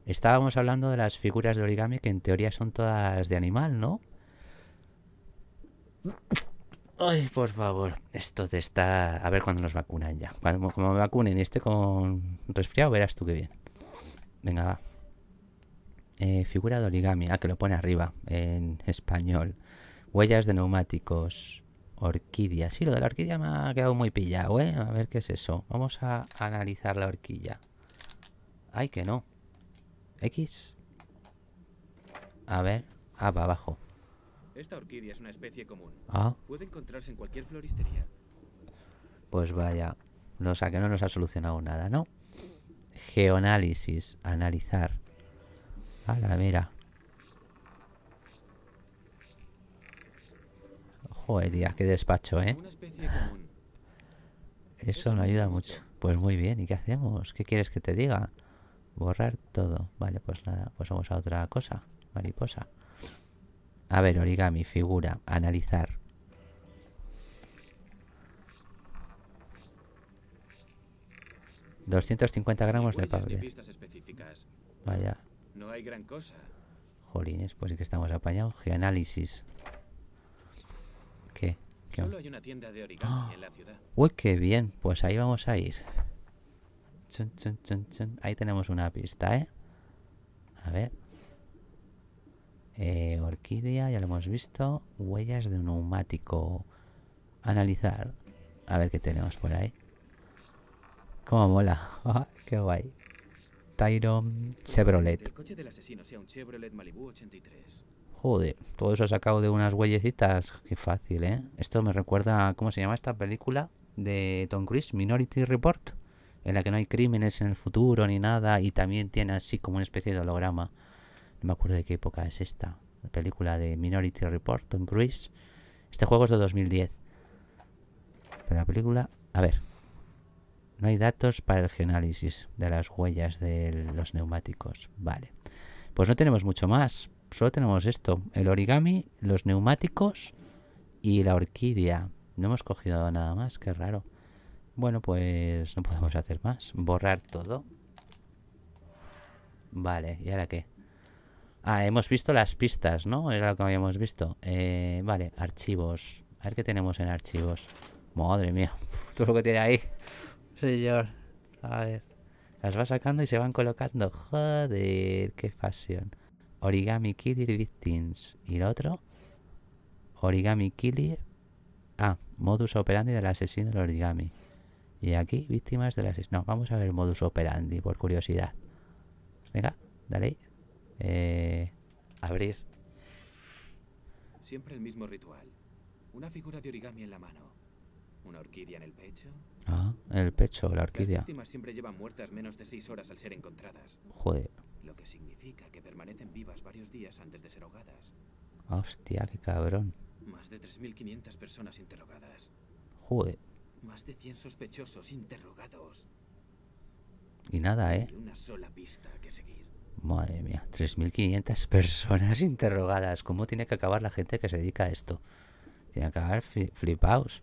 Estábamos hablando de las figuras de origami que en teoría son todas de animal, ¿no? Ay, por favor, esto te está... A ver cuándo nos vacunan ya. Cuando, como me vacunen este con resfriado, verás tú qué bien. Venga, va. Eh, figura de origami. Ah, que lo pone arriba, en español. Huellas de neumáticos. Orquídea. Sí, lo de la orquídea me ha quedado muy pillado, ¿eh? A ver qué es eso. Vamos a analizar la horquilla. Ay, que no. X. A ver. Ah, va abajo. Esta orquídea es una especie común. Ah. Puede encontrarse en cualquier floristería. Pues vaya. No, o sea, que no nos ha solucionado nada, ¿no? Geoanálisis. Analizar. A la mira. Jodería, qué despacho, ¿eh? Eso no ayuda mucho. Pues muy bien, ¿y qué hacemos? ¿Qué quieres que te diga? Borrar todo. Vale, pues nada, pues vamos a otra cosa. Mariposa. A ver, origami, figura, analizar. ¿250 gramos de papel? Vaya. No hay gran cosa. Jolines, pues sí que estamos apañados. Geanálisis. ¿Qué? Solo hay una tienda de origami ¡Ah! en la ciudad. Uy, qué bien. Pues ahí vamos a ir. ahí tenemos una pista, ¿eh? A ver. Eh, orquídea, ya lo hemos visto. Huellas de un neumático. Analizar. A ver qué tenemos por ahí. Cómo mola. [laughs] Ah, qué guay. Tyron Chevrolet. Joder, todo eso sacado de unas huellecitas. Qué fácil, ¿eh? Esto me recuerda, ¿cómo se llama esta película? De Tom Cruise, Minority Report. En la que no hay crímenes en el futuro ni nada. Y también tiene así como una especie de holograma no me acuerdo de qué época es esta, la película de Minority Report, Tom Cruise. Este juego es de 2010. Pero la película, a ver, no hay datos para el genálisis de las huellas de los neumáticos. Vale, pues no tenemos mucho más, solo tenemos esto, el origami, los neumáticos y la orquídea. No hemos cogido nada más, qué raro. Bueno, pues no podemos hacer más. Borrar todo. Vale, ¿y ahora qué? Ah, hemos visto las pistas, ¿no? Era lo que habíamos visto. Eh, vale, archivos. A ver qué tenemos en archivos. Madre mía, [laughs] todo lo que tiene ahí. Señor, a ver. Las va sacando y se van colocando. Joder, qué pasión. Origami Killer Victims. ¿Y el otro? Origami Killer. Ah, modus operandi del asesino del origami. Y aquí, víctimas del asesino. No, vamos a ver modus operandi, por curiosidad. Venga, dale. ahí eh, abrir. Siempre el mismo ritual. Una figura de origami en la mano. Una orquídea en el pecho. Ah, el pecho, la orquídea. Las víctimas siempre llevan muertas menos de seis horas al ser encontradas. Joder. Lo que significa que permanecen vivas varios días antes de ser ahogadas. Hostia, qué cabrón. Más de 3.500 personas interrogadas. Joder. Más de 100 sospechosos interrogados. Y nada, ¿eh? Una sola pista que seguir. Madre mía, 3.500 personas interrogadas. ¿Cómo tiene que acabar la gente que se dedica a esto? Tiene que acabar flipaos.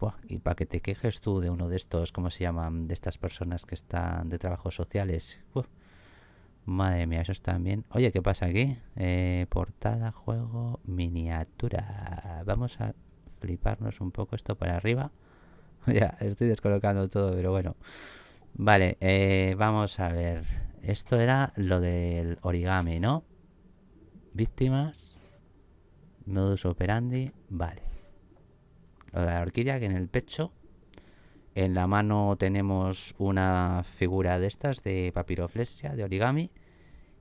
Buah, y para que te quejes tú de uno de estos, ¿cómo se llaman? De estas personas que están de trabajos sociales. Madre mía, está también. Oye, ¿qué pasa aquí? Eh, portada, juego, miniatura. Vamos a fliparnos un poco esto para arriba. [laughs] ya, estoy descolocando todo, pero bueno. Vale, eh, vamos a ver. Esto era lo del origami, ¿no? Víctimas. Modus operandi. Vale. Lo de la orquídea que en el pecho. En la mano tenemos una figura de estas de papiroflexia, de origami.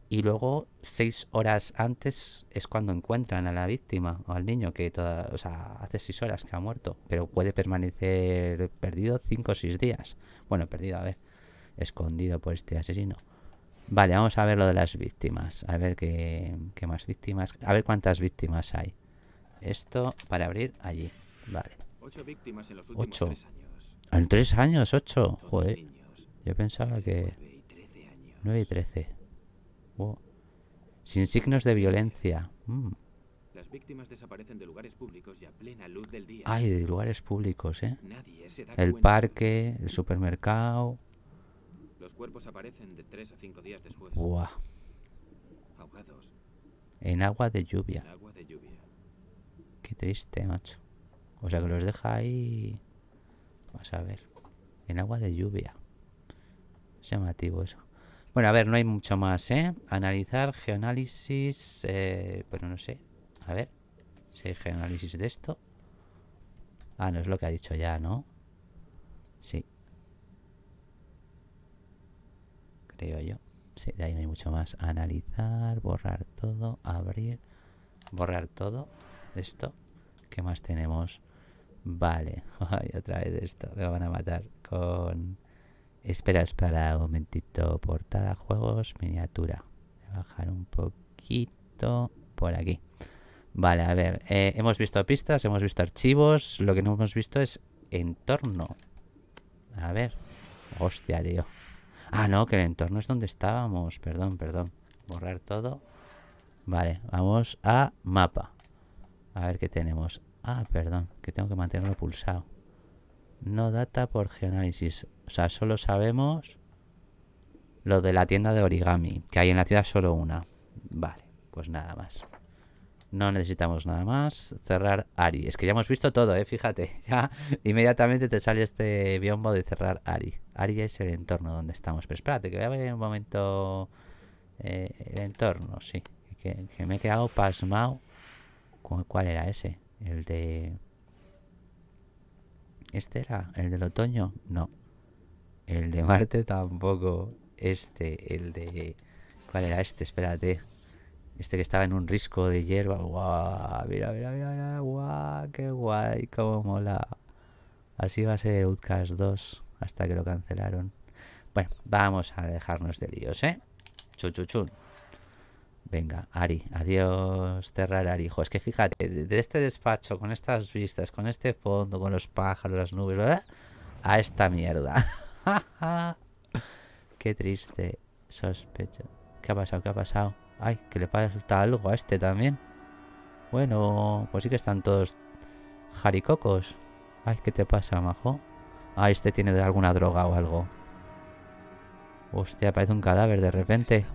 Y luego, seis horas antes es cuando encuentran a la víctima o al niño que toda, o sea, hace seis horas que ha muerto, pero puede permanecer perdido cinco o seis días. Bueno, perdido, a ver, escondido por este asesino. Vale, vamos a ver lo de las víctimas. A ver qué, más víctimas. A ver cuántas víctimas hay. Esto para abrir allí. Vale. Ocho víctimas en tres años. ocho. Joder. Yo pensaba que... Nueve y trece. Sin signos de violencia. Mm. de lugares públicos Ay, de lugares públicos, ¿eh? el parque, el supermercado. Los cuerpos aparecen de 3 a 5 días después. Ahogados. En agua de lluvia. Qué triste, macho. O sea que los deja ahí... Vamos a ver. En agua de lluvia. Es llamativo eso. Bueno, a ver, no hay mucho más, ¿eh? Analizar, geoanálisis... Eh, pero no sé. A ver. Si hay geoanálisis de esto. Ah, no es lo que ha dicho ya, ¿no? Sí. yo. Sí, de ahí no hay mucho más. Analizar, borrar todo, abrir, borrar todo. Esto. ¿Qué más tenemos? Vale. [laughs] otra vez esto. Me van a matar con... esperas para un momentito. Portada, juegos, miniatura. bajar un poquito por aquí. Vale, a ver. Eh, hemos visto pistas, hemos visto archivos. Lo que no hemos visto es entorno. A ver. Hostia, tío. Ah, no, que el entorno es donde estábamos. Perdón, perdón. Borrar todo. Vale, vamos a mapa. A ver qué tenemos. Ah, perdón, que tengo que mantenerlo pulsado. No data por geoanálisis. O sea, solo sabemos lo de la tienda de origami, que hay en la ciudad solo una. Vale, pues nada más. No necesitamos nada más. Cerrar Ari. Es que ya hemos visto todo, ¿eh? Fíjate. [laughs] Ya inmediatamente te sale este biombo de cerrar Ari. Ari es el entorno donde estamos. Pero espérate, que voy a ver un momento eh, el entorno, sí. Que, me he quedado pasmado. ¿Cuál era ese? El de... ¿Este era? ¿El del otoño? No. El de Marte tampoco. Este, el de... ¿Cuál era este? Espérate. Este que estaba en un risco de hierba. ¡Guau! Mira, mira, mira, ¡Guau! ¡Qué guay! ¡Cómo mola! Así va a ser Outcast 2 hasta que lo cancelaron. Bueno, vamos a dejarnos de líos, ¿eh? chun Venga, Ari, adiós, Terrar Ari. Hijo, es que fíjate, de este despacho, con estas vistas, con este fondo, con los pájaros, las nubes, ¿verdad? A esta mierda. [laughs] Qué triste. Sospecho. ¿Qué ha pasado? ¿Qué ha pasado? Ay, que le falta algo a este también. Bueno, pues sí que están todos jaricocos. Ay, ¿qué te pasa, majo? Ah, este tiene alguna droga o algo. Hostia, aparece un cadáver de repente.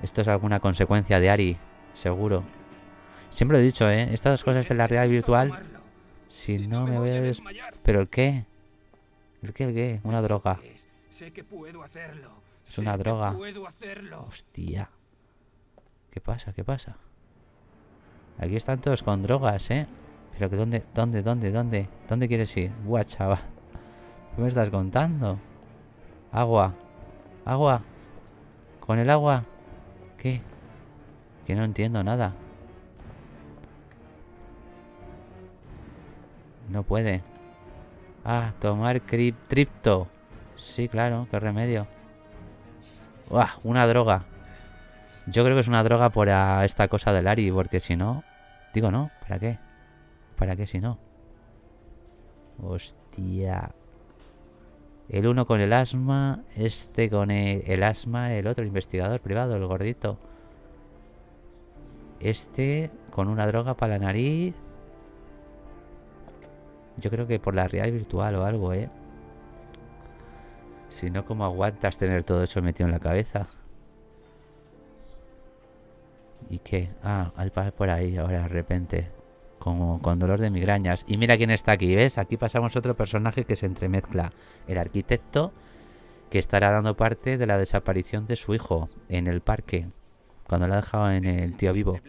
Esto es alguna consecuencia de Ari, seguro. Siempre lo he dicho, ¿eh? Estas cosas de la realidad virtual... Si, no, me voy ¿Pero el qué? ¿El qué? ¿El qué? Una droga puedo hacerlo. Es una droga. Hostia. ¿Qué pasa? ¿Qué pasa? Aquí están todos con drogas, ¿eh? Pero que dónde, dónde, dónde, dónde, dónde quieres ir? Buah, ¿Qué me estás contando? Agua. Agua. Con el agua. ¿Qué? Que no entiendo nada. No puede. Ah, tomar cripto. Sí, claro, qué remedio. Uah, una droga. Yo creo que es una droga por esta cosa del Ari, porque si no... Digo, no, ¿para qué? ¿Para qué si no? Hostia. El uno con el asma, este con el, el asma, el otro el investigador privado, el gordito. Este con una droga para la nariz. Yo creo que por la realidad virtual o algo, ¿eh? Si no, ¿cómo aguantas tener todo eso metido en la cabeza? ¿Y qué? Ah, al pasar por ahí ahora de repente. con dolor de migrañas. Y mira quién está aquí, ¿ves? Aquí pasamos otro personaje que se entremezcla. El arquitecto que estará dando parte de la desaparición de su hijo en el parque. Cuando lo ha dejado en el tío vivo.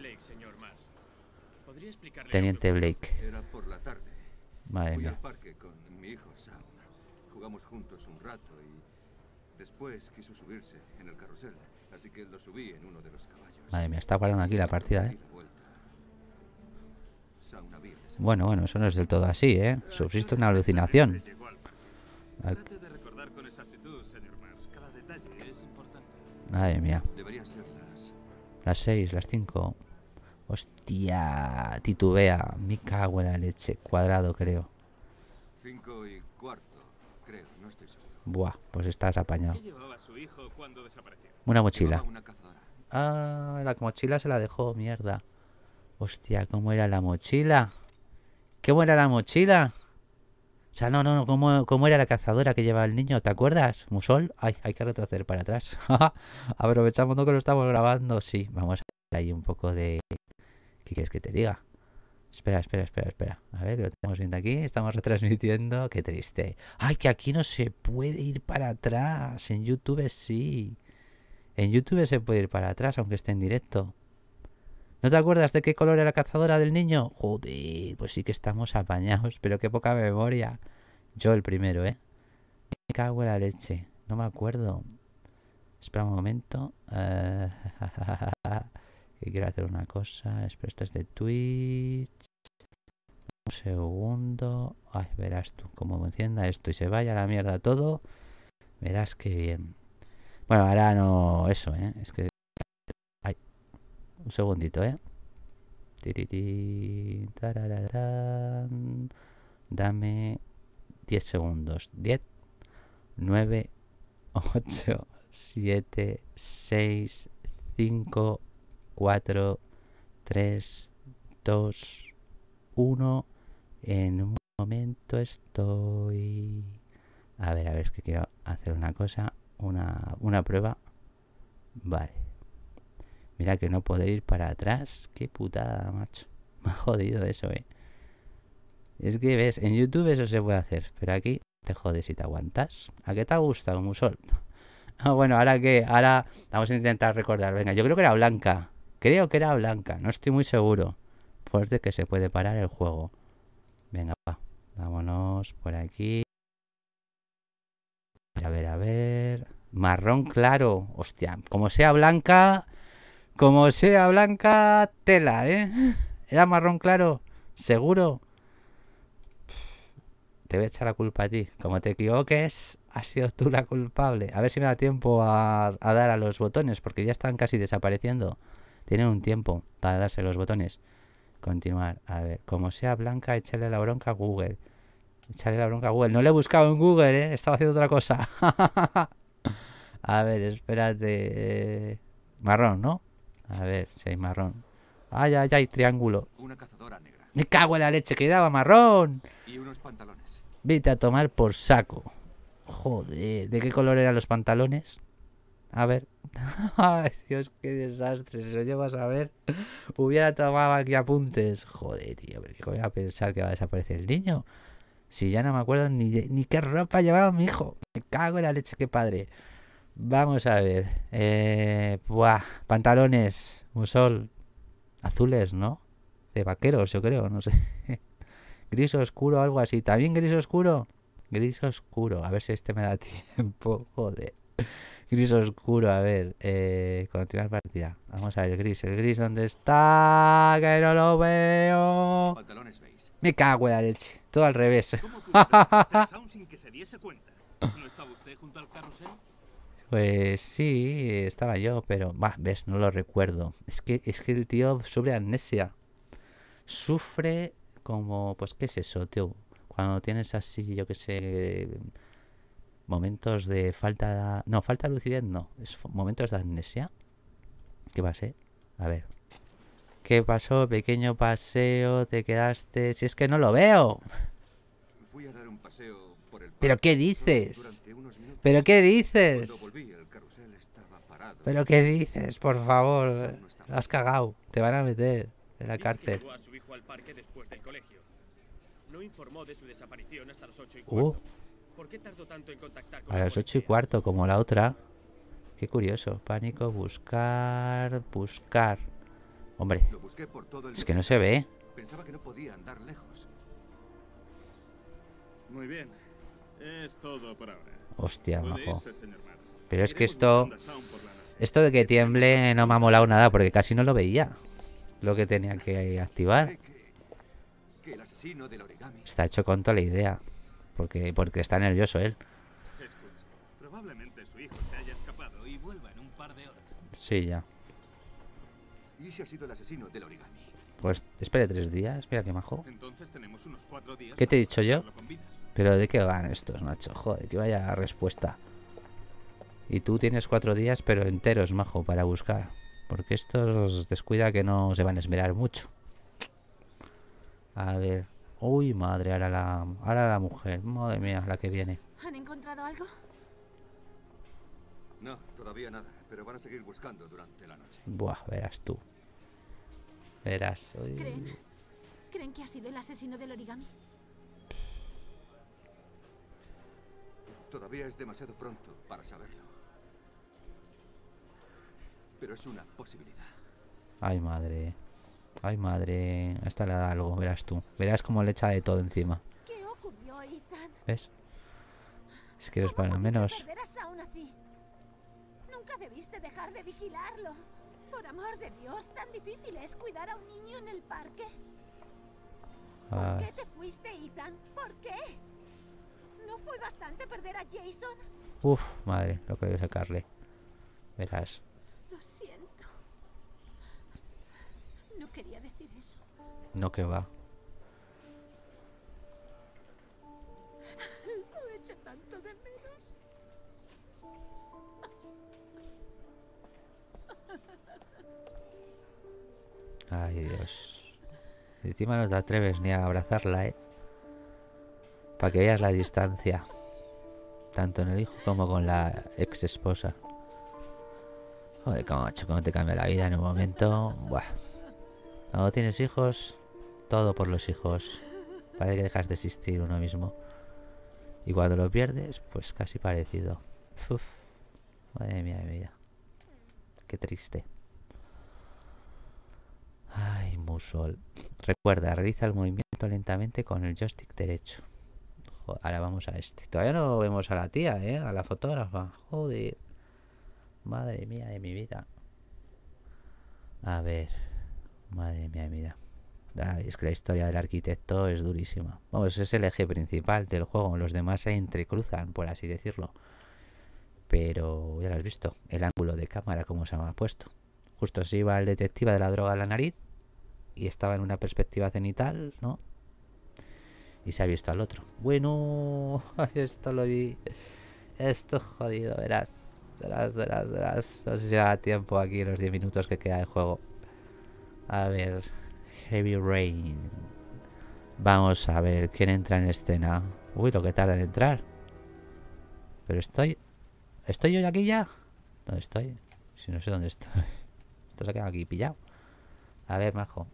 Teniente Blake. Madre mía. Después quiso subirse en el carrusel, así que lo subí en uno de los caballos. Madre mía, está parando aquí la partida, ¿eh? Bueno, bueno, eso no es del todo así, ¿eh? Subsiste una alucinación. de recordar con exactitud, señor Mars. Cada detalle es importante. Madre mía. Deberían ser Las Las 6, las 5. Hostia, titubea. Me cago en la leche. Cuadrado, creo. 5 y Buah, pues estás apañado. Una mochila. Ah, la mochila se la dejó, mierda. Hostia, ¿cómo era la mochila? ¿Cómo era la mochila? O sea, no, no, no, ¿cómo, era la cazadora que llevaba el niño? ¿Te acuerdas? ¿Musol? Ay, hay que retroceder para atrás. [laughs] Aprovechamos no que lo estamos grabando. Sí, vamos a ahí un poco de... ¿Qué quieres que te diga? Espera, espera, espera, espera. A ver, lo tenemos viendo aquí. Estamos retransmitiendo. Qué triste. Ay, que aquí no se puede ir para atrás. En YouTube sí. En YouTube se puede ir para atrás, aunque esté en directo. ¿No te acuerdas de qué color era la cazadora del niño? Joder, pues sí que estamos apañados, pero qué poca memoria. Yo el primero, ¿eh? Me cago en la leche. No me acuerdo. Espera un momento. Eh, [laughs] que quiero hacer una cosa. Espero esto es de Twitch. Un segundo. Ay, verás tú cómo me encienda esto y se vaya a la mierda todo. Verás qué bien. Bueno, ahora no eso, ¿eh? Es que... Ay. Un segundito, ¿eh? Dame 10 segundos. 10, 9, 8, 7, 6, 5, 4, 3, 2, 1. En un momento estoy... A ver, a ver, es que quiero hacer una cosa, una, prueba. Vale. Mira que no poder ir para atrás. Qué putada, macho. [laughs] Me ha jodido eso, eh. Es que ves, en YouTube eso se puede hacer, pero aquí te jodes y te aguantas. ¿A qué te ha gustado, Musol? [laughs] Ah, bueno, ahora que, ahora vamos a intentar recordar. Venga, yo creo que era blanca. Creo que era blanca, no estoy muy seguro. Pues de que se puede parar el juego. Venga, va. Vámonos por aquí. A ver, a ver. Marrón claro. Hostia, como sea blanca. Como sea blanca, tela, ¿eh? [laughs] Era marrón claro. Seguro. Te voy a echar la culpa a ti. Como te equivoques, has sido tú la culpable. A ver si me da tiempo a dar a los botones, porque ya están casi desapareciendo. Tienen un tiempo para darse los botones. Continuar. A ver, como sea blanca, échale la bronca a Google. Echarle la bronca a Google. No le he buscado en Google, ¿eh? Estaba haciendo otra cosa. [laughs] a ver, espérate. Marrón, ¿no? A ver, si hay marrón. Ay, ay, ay, triángulo. Una cazadora negra. Me cago en la leche, que daba marrón. Y unos pantalones. Vete a tomar por saco. Joder, ¿de qué color eran los pantalones? A ver. [laughs] Dios, qué desastre. Si lo llevas a ver, hubiera tomado aquí apuntes. Joder, tío, ¿Qué voy a pensar que va a desaparecer el niño. Si ya no me acuerdo ni, ni qué ropa llevaba mi hijo. Me cago en la leche, qué padre. Vamos a ver. Eh, buah, pantalones, musol. Azules, ¿no? De vaqueros, yo creo, no sé. [laughs] Gris oscuro, algo así. ¿También gris oscuro? Gris oscuro. A ver si este me da [laughs] tiempo. Joder. Gris oscuro, a ver. Eh, continuar partida. Vamos a ver, gris. ¿El gris dónde está? Que no lo veo. Me cago en la leche. Todo al revés. Pues sí, estaba yo, pero... Bah, ves, no lo recuerdo. Es que, es que el tío sufre amnesia. Sufre como... Pues, ¿qué es eso, tío? Cuando tienes así, yo qué sé momentos de falta, no, falta lucidez no, es momentos de amnesia. ¿Qué va A ver. ¿Qué pasó? Pequeño paseo, te quedaste, si es que no lo veo. ¿Pero qué dices? ¿Pero qué dices? ¿Pero qué dices? Por favor, has cagado, te van a meter en la cárcel. Uh. A las 8 y cuarto, como la otra. Qué curioso. Pánico, buscar, buscar. Hombre, es que no se ve. Muy bien. Hostia, majo. Pero es que esto... Esto de que tiemble no me ha molado nada porque casi no lo veía. Lo que tenía que activar. Está hecho con toda la idea. Porque, porque está nervioso él. Sí, ya. Pues espere tres días, mira que majo. ¿Qué te he dicho yo? Pero de qué van estos, macho. Joder, que vaya la respuesta. Y tú tienes cuatro días, pero enteros, majo, para buscar. Porque estos descuida que no se van a esmerar mucho. A ver. Uy, madre, ahora la, ahora la mujer. Madre mía, la que viene. ¿Han encontrado algo? No, todavía nada, pero van a seguir buscando durante la noche. Buah, verás tú. Verás. hoy. ¿Creen? ¿Creen que ha sido el asesino del origami? Todavía es demasiado pronto para saberlo. Pero es una posibilidad. Ay, madre. Ay, madre. hasta esta le da algo, verás tú. Verás cómo le echa de todo encima. ¿Qué ocurrió, ¿Ves? Es que es para menos. Nunca debiste dejar de vigilarlo. Por amor de Dios, tan difícil es cuidar a un niño en el parque. ¿Por ah. qué te fuiste, Ethan? ¿Por qué? ¿No fue bastante perder a Jason? Uf, madre, lo que sacarle. Verás. quería decir eso. No, que va. Ay, Dios. Encima no te atreves ni a abrazarla, ¿eh? Para que veas la distancia. Tanto en el hijo como con la ex esposa. Joder, cómo, cómo te cambia la vida en un momento. Buah. Cuando tienes hijos, todo por los hijos. Parece que dejas de existir uno mismo. Y cuando lo pierdes, pues casi parecido. madre mía de mi vida. Qué triste. Ay, Musol. Recuerda, realiza el movimiento lentamente con el joystick derecho. ahora vamos a este. Todavía no vemos a la tía, ¿eh? A la fotógrafa. Joder. Madre mía de mi vida. A ver. Madre mía, mira. es que la historia del arquitecto es durísima. Vamos, es el eje principal del juego. Los demás se entrecruzan, por así decirlo. Pero ya lo has visto. El ángulo de cámara, como se me ha puesto. Justo se iba el detective de la droga a la nariz. Y estaba en una perspectiva cenital, ¿no? Y se ha visto al otro. Bueno, [laughs] esto lo vi. Esto jodido, verás. Verás, verás, verás. No sé si da tiempo aquí los 10 minutos que queda de juego. A ver, Heavy Rain. Vamos a ver quién entra en escena. Uy, lo que tarda en entrar. Pero estoy... ¿Estoy yo aquí ya? ¿Dónde estoy? Si no sé dónde estoy. [laughs] Esto se ha quedado aquí pillado. A ver, majo.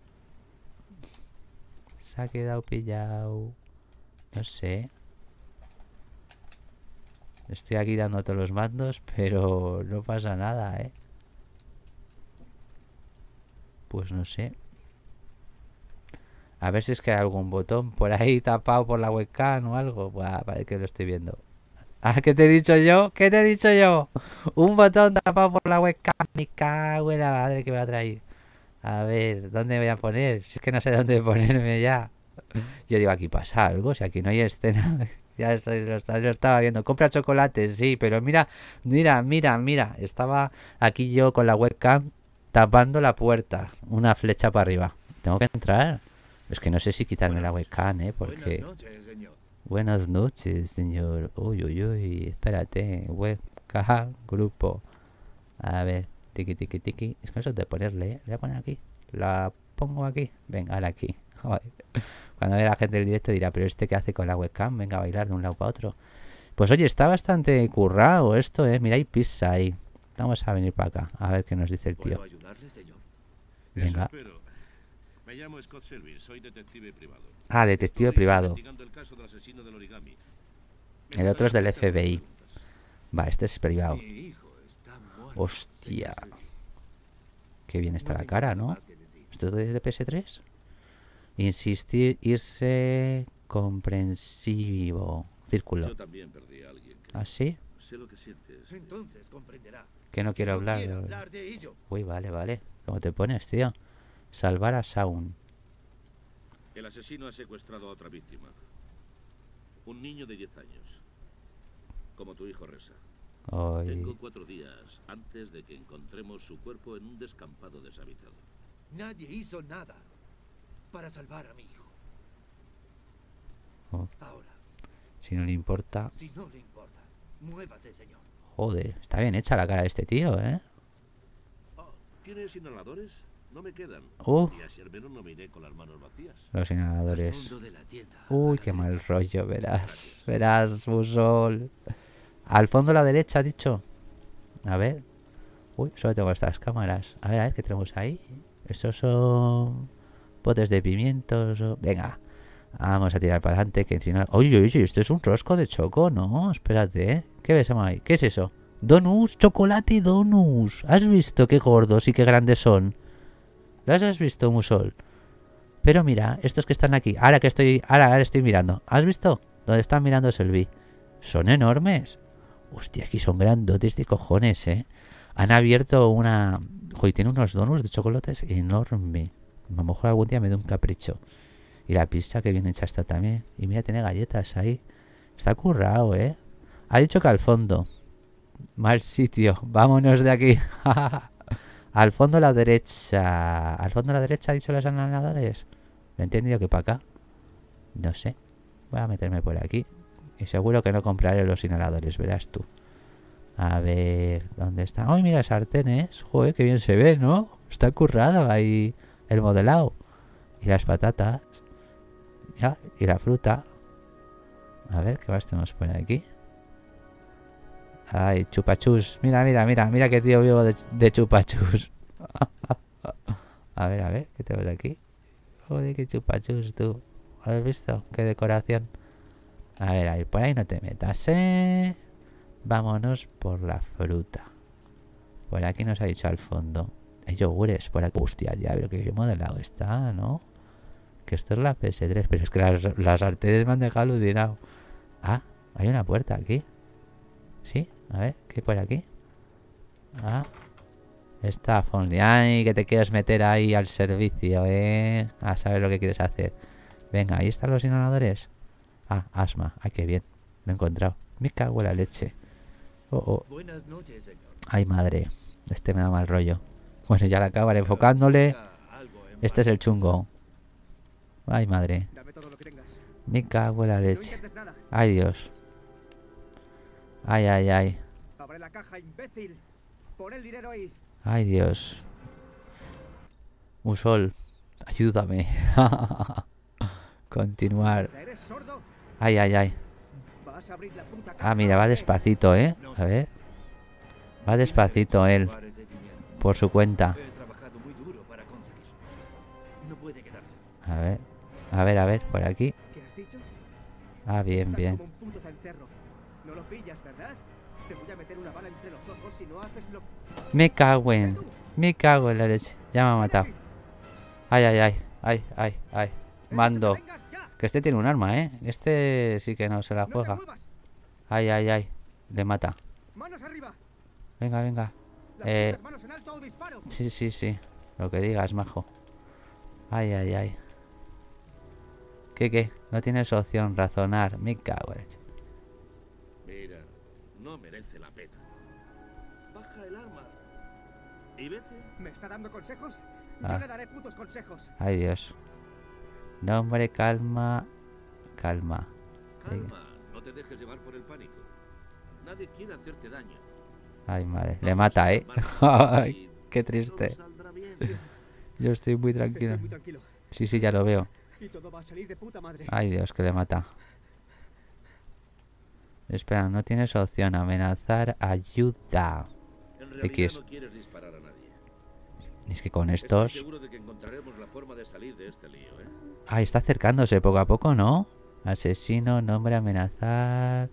Se ha quedado pillado. No sé. Estoy aquí dando todos los mandos, [laughs] pero no pasa nada, ¿eh? Pues no sé. A ver si es que hay algún botón por ahí [laughs] tapado por la webcam o algo. Buah, parece que lo estoy viendo. Ah, ¿qué te he dicho yo? ¿Qué te he dicho yo? Un botón tapado por la webcam. Me cago la madre que me va a traer. A ver, ¿dónde voy a poner? Si es que no sé dónde [laughs] ponerme ya. Yo digo, aquí pasa algo. Si aquí no hay escena. [laughs] ya estoy, lo, estaba viendo. Compra chocolate, sí. Pero mira, mira, mira, mira. Estaba aquí yo con la webcam Tapando la puerta. Una flecha para arriba. Tengo que entrar. Es que no sé si quitarme la webcam, ¿eh? Porque... Buenas noches, señor. Buenas Uy, uy, uy. Espérate. Webcam grupo. A ver. Tiki, tiki, tiki. Es que eso de ponerle, ¿eh? Voy a poner aquí. La pongo aquí. Venga, ahora aquí. [laughs] Cuando vea la gente del directo dirá, pero este que hace con la webcam, venga a bailar de un lado para otro. Pues oye, está bastante currado esto, ¿eh? Mira, hay pizza ahí. Vamos a venir para acá, a ver qué nos dice el tío. Venga. Me privado. Ah, detective privado. El, otro es del FBI. Va, este es privado. Hostia. Qué bien está la cara, ¿no? ¿Esto es de PS3? Insistir, irse comprensivo. Círculo. ¿Ah, sí? Entonces comprenderá. Que no quiero hablar. de ello. Uy, vale, vale. ¿Cómo te pones, tío? Salvar a Saun. El asesino ha secuestrado a otra víctima. Un niño de 10 años. Como tu hijo reza. Tengo cuatro días antes de que encontremos su cuerpo en un descampado deshabitado. Nadie hizo nada para salvar a mi hijo. Oh. Ahora. Si no le importa. Si no le importa, muévase, señor. Joder, está bien hecha la cara de este tío, ¿eh? Oh, vacías. Los inhaladores. Uy, qué mal rollo, verás. Verás, busol. Al fondo a la derecha, dicho. A ver. Uy, solo tengo estas cámaras. A ver, a ver, ¿qué tenemos ahí? Estos son botes de pimientos. Venga, Ah, vamos a tirar para adelante, que Oye, oye, esto es un rosco de choco, ¿no? Espérate, ¿eh? ¿Qué ves, ahí? ¿Qué es eso? Donus, chocolate Donus. ¿Has visto qué gordos y qué grandes son? ¿Las has visto, Musol? Pero mira, estos que están aquí. Ahora que estoy... Ahora, ahora estoy mirando. ¿Has visto? Donde están mirando Selvi. Son enormes. Hostia, aquí son grandotes de cojones, ¿eh? Han abierto una... Joder, tiene unos donuts de chocolates enorme. A lo mejor algún día me da un capricho. Y la pizza que viene hecha está también. Y mira, tiene galletas ahí. Está currado, ¿eh? Ha dicho que al fondo. Mal sitio. [laughs] Vámonos de aquí. [laughs] al fondo a la derecha. Al fondo a la derecha ha dicho los inhaladores? Lo he entendido que para acá. No sé. Voy a meterme por aquí. Y seguro que no compraré los inhaladores, verás tú. A ver, ¿dónde están? ¡Ay, mira, sartenes! Joder, qué bien se ve, ¿no? Está currado ahí el modelado. Y las patatas y la fruta. A ver, ¿qué más nos pone aquí? Ay, chupachus. Mira, mira, mira, mira qué tío vivo de, chupachus. [laughs] a ver, a ver, ¿qué tenemos aquí? Joder, qué chupachus tú. ¿Has visto? Qué decoración. A ver, ahí por ahí no te metas, ¿eh? Vámonos por la fruta. Por aquí nos ha dicho al fondo. Hay yogures por aquí. Hostia, ya veo que qué modelado está, ¿no? que esto es la PS3, pero es que las, las arterias me han dejado alucinado. Ah, hay una puerta aquí. Sí, a ver, ¿qué hay por aquí? Ah, está Fonly. Ay, que te quieres meter ahí al servicio, eh. A saber lo que quieres hacer. Venga, ahí están los inhaladores. Ah, asma. Ay, qué bien. Lo he encontrado. Me cago en la leche. Oh, oh. Ay, madre. Este me da mal rollo. Bueno, ya la acabaré enfocándole. Este es el chungo. Ay, madre. Me cago a la leche. Ay, Dios. Ay, ay, ay. Ay, Dios. Un sol. Ayúdame. [laughs] Continuar. Ay, ay, ay. Ah, mira, va despacito, ¿eh? A ver. Va despacito él. Por su cuenta. A ver. A ver, a ver, por aquí. Ah, bien, bien. Me cago en... Me cago en la leche. Ya me ha matado. Ay, ay, ay. Ay, ay, ay. Eh, Mando. Que este tiene un arma, ¿eh? Este sí que no se la juega. Ay, ay, ay. Le mata. Venga, venga. Eh, sí, sí, sí. Lo que digas, majo. Ay, ay, ay. ¿Qué qué? No tienes opción razonar, Mick cago Mira, no merece la pena. Baja el arma. Y vete. ¿Me está dando consejos? Yo ah. le daré putos consejos. Ay, Dios. No, hombre, calma. Calma. Calma, no te dejes llevar por el pánico. Nadie quiere hacerte daño. Ay, madre. Le mata, ¿eh? [laughs] Ay, qué triste. Yo estoy muy tranquilo. Sí, sí, ya lo veo. Y todo va a salir de puta madre. Ay, Dios, que le mata. Espera, no tienes opción. Amenazar ayuda. En X. No quieres disparar a nadie. Es que con estos... de que la forma de salir de este lío, ¿eh? Ah, está acercándose poco a poco, ¿no? Asesino, nombre, amenazar...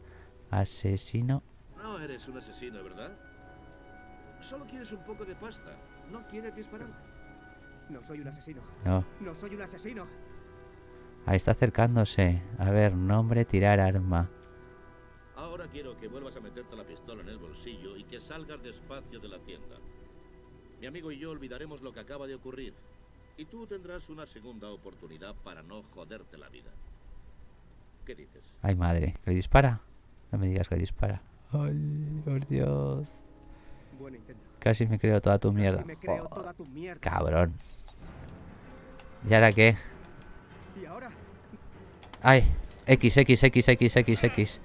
Asesino... No eres un asesino, ¿verdad? Solo quieres un poco de pasta. No quieres disparar. No soy un asesino. No. No soy un asesino. Ahí está acercándose. A ver, nombre, tirar arma. Ahora quiero que vuelvas a meterte la pistola en el bolsillo y que salgas despacio de la tienda. Mi amigo y yo olvidaremos lo que acaba de ocurrir. Y tú tendrás una segunda oportunidad para no joderte la vida. ¿Qué dices? Ay, madre. ¿Le dispara? No me digas que dispara. Ay, por Dios. Buen intento. Casi me creo toda tu mierda. Toda tu mierda. cabrón. ¿Y ahora qué? ¿Y ahora? Ay, X, X, X, X, X, X.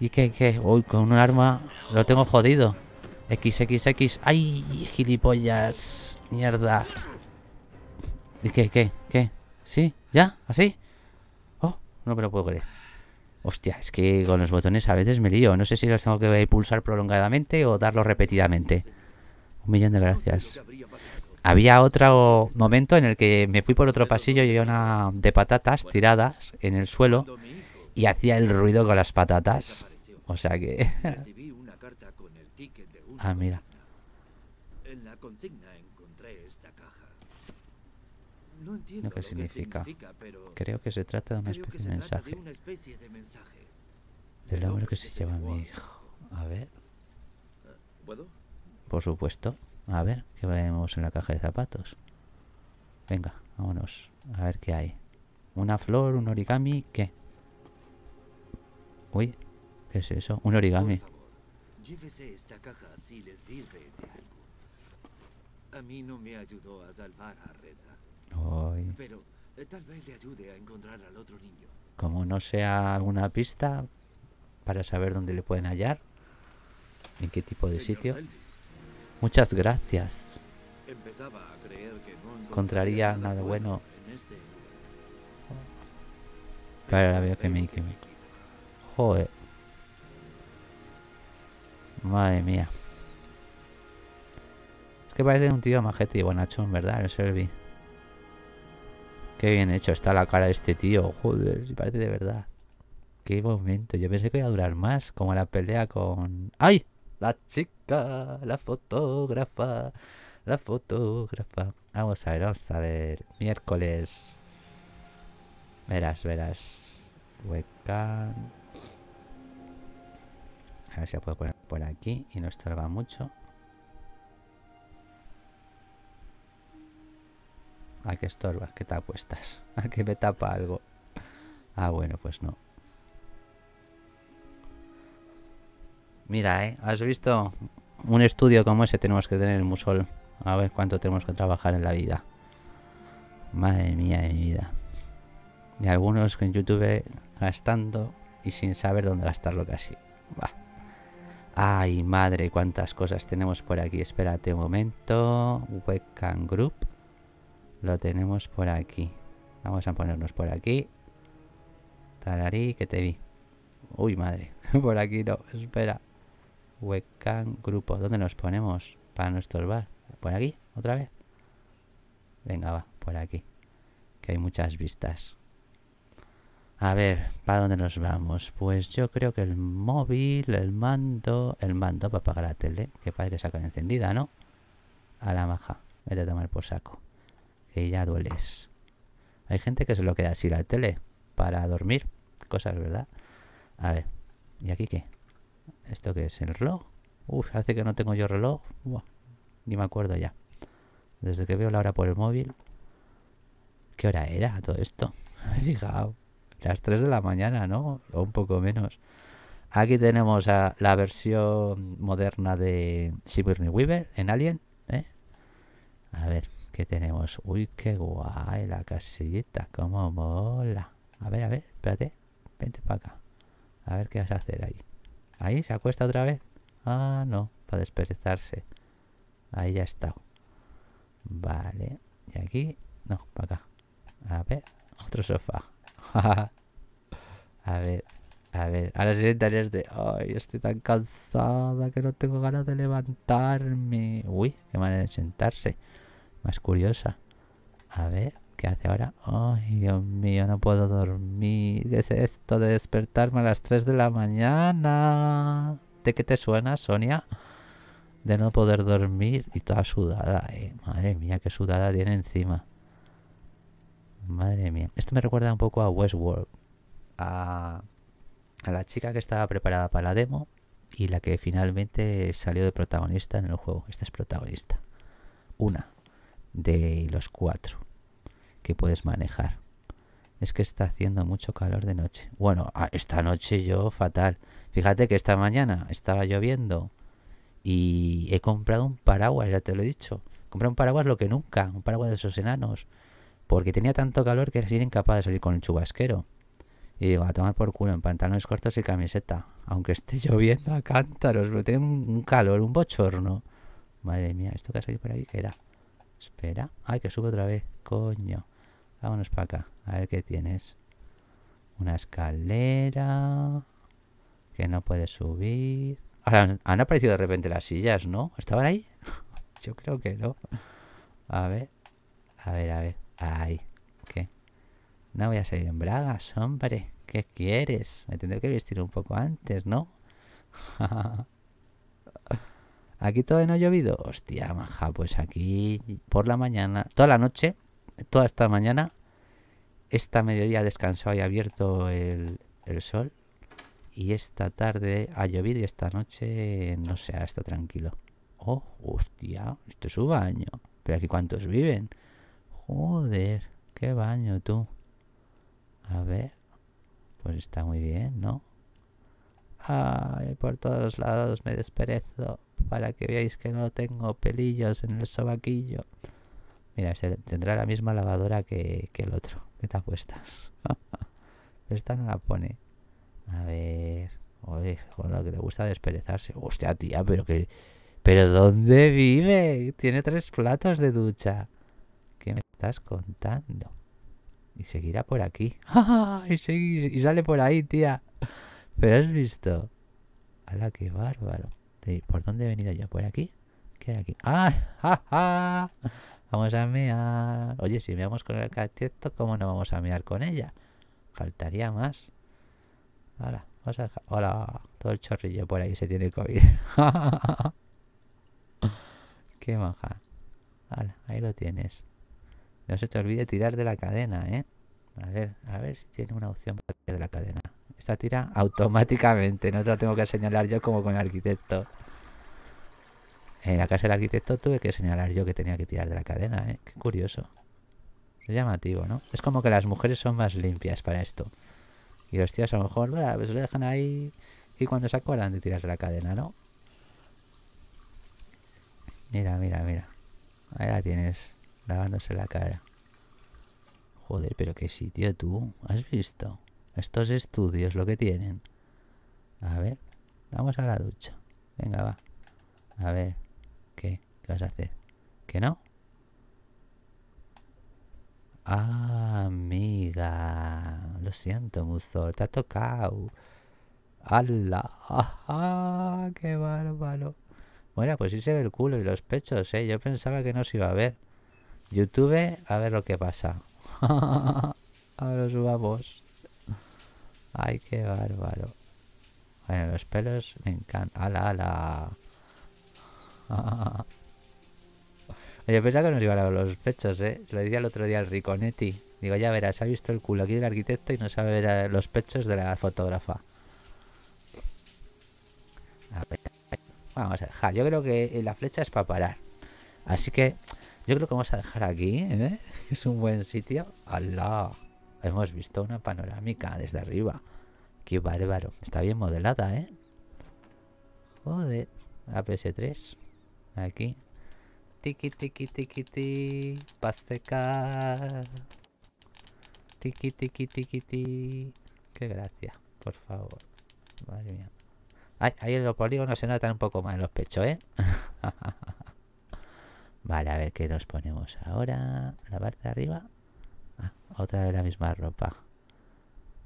Y qué qué, uy, con un arma lo tengo jodido. X, X, X. Ay, gilipollas. Mierda. ¿Y qué, qué, qué? ¿Sí? ¿Ya? ¿Así? Oh, no me lo puedo creer. Hostia, es que con los botones a veces me lío. No sé si los tengo que pulsar prolongadamente o darlo repetidamente. Un millón de gracias. Había otro momento en el que me fui por otro pasillo y había una de patatas tiradas en el suelo y hacía el ruido con las patatas. O sea que... [laughs] ah, mira. No entiendo qué significa. Creo que se trata de una especie de mensaje. Del hombre que se lleva mi hijo. A ver. Ah, por supuesto. A ver, ¿qué vemos en la caja de zapatos? Venga, vámonos. A ver qué hay. Una flor, un origami, ¿qué? Uy, ¿qué es eso? Un origami. Pero tal vez le ayude a encontrar al otro niño. Como no sea alguna pista para saber dónde le pueden hallar, en qué tipo de sitio. Muchas gracias. Encontraría nada bueno. ahora veo que me, Joder. Madre mía. Es que parece un tío majete y bonachón, ¿verdad? El Shelby. Qué bien hecho está la cara de este tío. Joder, si parece de verdad. Qué momento. Yo pensé que iba a durar más. Como la pelea con... ¡Ay! La chica, la fotógrafa, la fotógrafa. Vamos a ver, vamos a ver. Miércoles. Verás, verás. Webcam. A ver si la puedo poner por aquí y no estorba mucho. ¿A qué estorba, ¿Qué te acuestas? [laughs] ¿A que me tapa algo? Ah, bueno, pues no. Mira, ¿eh? ¿Has visto? Un estudio como ese tenemos que tener el Musol. A ver cuánto tenemos que trabajar en la vida. Madre mía de mi vida. Y algunos en YouTube gastando y sin saber dónde gastarlo casi. Va. Ay, madre, cuántas cosas tenemos por aquí. Espérate un momento. Webcam Group. Lo tenemos por aquí. Vamos a ponernos por aquí. Tararí, que te vi. Uy, madre. [laughs] por aquí no. Espera. Webcam grupo. ¿Dónde nos ponemos para no estorbar? ¿Por aquí? ¿Otra vez? Venga, va, por aquí. Que hay muchas vistas. A ver, ¿para dónde nos vamos? Pues yo creo que el móvil, el mando, el mando para apagar la tele. Que padre saca encendida, ¿no? A la maja. Vete a tomar por saco. Que ya dueles. Hay gente que se lo queda así la tele para dormir. Cosas, ¿verdad? A ver, ¿y aquí qué? ¿Esto que es? ¿El reloj? Uf, hace que no tengo yo reloj. ni me acuerdo ya. Desde que veo la hora por el móvil. ¿Qué hora era todo esto? [laughs] Me he fijado. Las 3 de la mañana, ¿no? O un poco menos. Aquí tenemos a la versión moderna de Sigourney Weaver en Alien. ¿eh? A ver, ¿qué tenemos? Uy, qué guay la casita Cómo mola. A ver, a ver, espérate. Vente para acá. A ver qué vas a hacer ahí. Ahí se acuesta otra vez. Ah, no, para desperezarse. Ahí ya está. Vale. Y aquí, no, para acá. A ver, otro sofá. [laughs] a ver, a ver. Ahora se sentaría de, ay, estoy tan cansada que no tengo ganas de levantarme. Uy, qué manera de sentarse. Más curiosa. A ver, ¿Qué hace ahora? Ay, Dios mío, no puedo dormir. ¿Qué es esto de despertarme a las 3 de la mañana? ¿De qué te suena, Sonia? De no poder dormir y toda sudada. Eh. Madre mía, qué sudada tiene encima. Madre mía. Esto me recuerda un poco a Westworld. a la chica que estaba preparada para la demo y la que finalmente salió de protagonista en el juego. Esta es protagonista. Una de los cuatro que puedes manejar. Es que está haciendo mucho calor de noche. Bueno, esta noche yo fatal. Fíjate que esta mañana estaba lloviendo y he comprado un paraguas, ya te lo he dicho. Compré un paraguas lo que nunca, un paraguas de esos enanos. Porque tenía tanto calor que era incapaz de salir con el chubasquero. Y digo, a tomar por culo en pantalones cortos y camiseta. Aunque esté [laughs] lloviendo a cántaros, pero tiene un calor, un bochorno. Madre mía, ¿esto que ha salido por ahí, qué era? Espera. Ay, que sube otra vez. Coño. Vámonos para acá. A ver qué tienes. Una escalera. Que no puede subir. Ahora, han aparecido de repente las sillas, ¿no? ¿Estaban ahí? [laughs] Yo creo que no. A ver. A ver, a ver. Ahí. ¿Qué? No voy a salir en bragas, hombre. ¿Qué quieres? Me tendré que vestir un poco antes, ¿no? [laughs] aquí todo no ha llovido. Hostia, maja. Pues aquí por la mañana. Toda la noche toda esta mañana. Esta mediodía ha descansado y abierto el, el sol. Y esta tarde ha llovido y esta noche no sé, ha está tranquilo. Oh, hostia, esto es un baño. Pero aquí cuántos viven. Joder, qué baño tú. A ver. Pues está muy bien, ¿no? Ay, por todos lados me desperezo para que veáis que no tengo pelillos en el sobaquillo. Mira, tendrá la misma lavadora que, el otro ¿Qué te apuestas? [laughs] Pero esta no la pone. A ver. Oye, con lo que te gusta desperezarse. Hostia, tía, pero que. ¿Pero dónde vive? Tiene tres platos de ducha. ¿Qué me estás contando? Y seguirá por aquí. [laughs] y, seguir, y sale por ahí, tía. Pero has visto. ¡Hala, qué bárbaro! ¿Por dónde he venido yo? ¿Por aquí? ¿Qué hay aquí? ¡Ah! [laughs] ¡Ja, ja! Vamos a mear. Oye, si meamos con el arquitecto, ¿cómo no vamos a mirar con ella? Faltaría más. Hola, vamos a dejar. Hola, todo el chorrillo por ahí se tiene COVID. [laughs] Qué maja. Hola, ahí lo tienes. No se te olvide tirar de la cadena, ¿eh? A ver, a ver si tiene una opción para tirar de la cadena. Esta tira automáticamente, no te la tengo que señalar yo como con el arquitecto. En la casa del arquitecto tuve que señalar yo que tenía que tirar de la cadena, ¿eh? Qué curioso. Es llamativo, ¿no? Es como que las mujeres son más limpias para esto. Y los tíos a lo mejor, bueno, pues lo dejan ahí y cuando se acuerdan de tirar de la cadena, ¿no? Mira, mira, mira. Ahí la tienes, lavándose la cara. Joder, pero qué sitio tú. ¿Has visto? Estos estudios, lo que tienen. A ver, vamos a la ducha. Venga, va. A ver vas a hacer? ¿Que no? amiga. Lo siento, muzo Te ha tocado. Ala, ¡Ajá! ¡Qué bárbaro! Bueno, pues sí se ve el culo y los pechos, ¿eh? Yo pensaba que no se iba a ver. YouTube, a ver lo que pasa. [laughs] a los subamos. ¡Ay, qué bárbaro! los pelos me encanta ala ala [laughs] Yo pensaba que nos iban a los pechos, ¿eh? Lo decía el otro día al Riconetti. Digo, ya verás, ha visto el culo aquí del arquitecto y no sabe ver eh, los pechos de la fotógrafa. vamos a dejar. Yo creo que eh, la flecha es para parar. Así que yo creo que vamos a dejar aquí, ¿eh? [laughs] Es un buen sitio. ¡Hala! Hemos visto una panorámica desde arriba. ¡Qué bárbaro! Está bien modelada, ¿eh? Joder. APS3. Aquí. Tiki tiki tiki ti. Pasteca. Tiki tiki tiki ti. Qué gracia, por favor. Madre mía. Ay, ahí en los polígonos se notan un poco más en los pechos, ¿eh? [laughs] vale, a ver qué nos ponemos ahora. La parte de arriba. Ah, otra vez la misma ropa.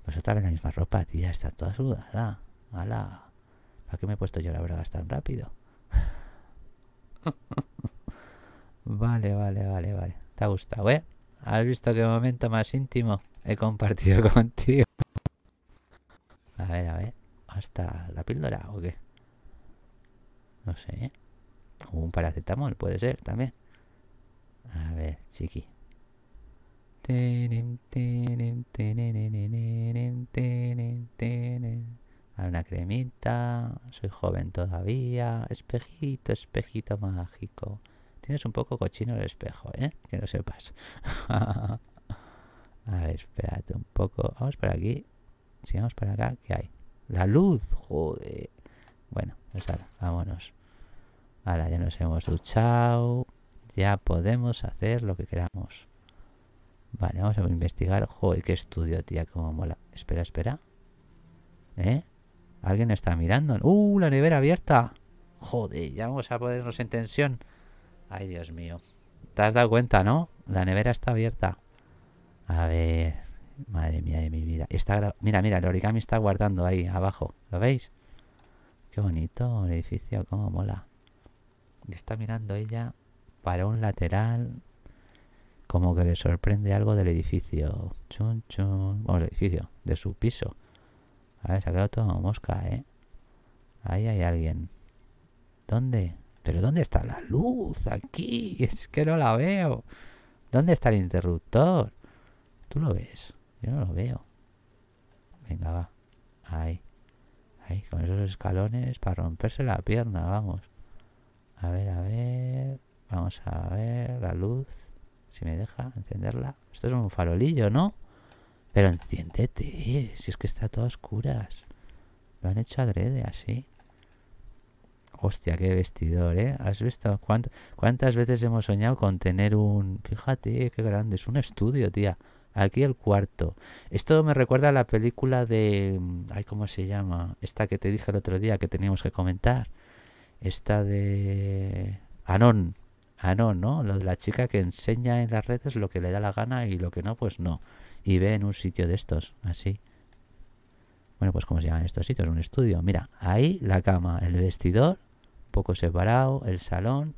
Pues otra vez la misma ropa, tía. Está toda sudada. ¡Hala! ¿Para qué me he puesto yo la bragas tan rápido? [laughs] Vale, vale, vale, vale. Te ha gustado, ¿eh? ¿Has visto qué momento más íntimo he compartido [laughs] contigo? A ver, a ver. ¿Hasta la píldora o qué? No sé, ¿eh? O un paracetamol, puede ser también. A ver, chiqui. A una cremita. Soy joven todavía. Espejito, espejito mágico. Tienes un poco cochino el espejo, ¿eh? Que lo sepas. [laughs] a ver, espérate un poco. Vamos para aquí. Si vamos para acá, ¿qué hay? La luz, joder. Bueno, pues ahora, vámonos. Ahora ya nos hemos duchado. Ya podemos hacer lo que queramos. Vale, vamos a investigar. Joder, qué estudio, tía, cómo mola. Espera, espera. ¿Eh? ¿Alguien está mirando? ¡Uh, la nevera abierta! Joder, ya vamos a ponernos en tensión. Ay, Dios mío. Te has dado cuenta, ¿no? La nevera está abierta. A ver. Madre mía de mi vida. Está mira, mira, el origami está guardando ahí abajo. ¿Lo veis? Qué bonito el edificio, cómo mola. está mirando ella para un lateral. Como que le sorprende algo del edificio. Chun, chun. Vamos, el edificio, de su piso. A ver, se ha quedado todo mosca, ¿eh? Ahí hay alguien. ¿Dónde? ¿Pero dónde está la luz? Aquí, [laughs] es que no la veo. ¿Dónde está el interruptor? ¿Tú lo ves? Yo no lo veo. Venga, va. Ahí. Ahí, con esos escalones para romperse la pierna, vamos. A ver, a ver. Vamos a ver la luz. Si me deja encenderla. Esto es un farolillo, ¿no? Pero enciéndete, si es que está todo a oscuras. Lo han hecho adrede así. Hostia, qué vestidor, ¿eh? ¿Has visto cuántas veces hemos soñado con tener un... Fíjate, qué grande, es un estudio, tía. Aquí el cuarto. Esto me recuerda a la película de... Mm, ay, ¿cómo se llama? Esta que te dije el otro día que teníamos que comentar. Esta de... Anon. Anon, ¿no? Lo de la chica que enseña en las redes lo que le da la gana y lo que no, pues no. Y ve en un sitio de estos, así. Bueno, pues ¿cómo se llaman estos sitios? Un estudio. Mira, ahí la cama, el vestidor poco separado, el salón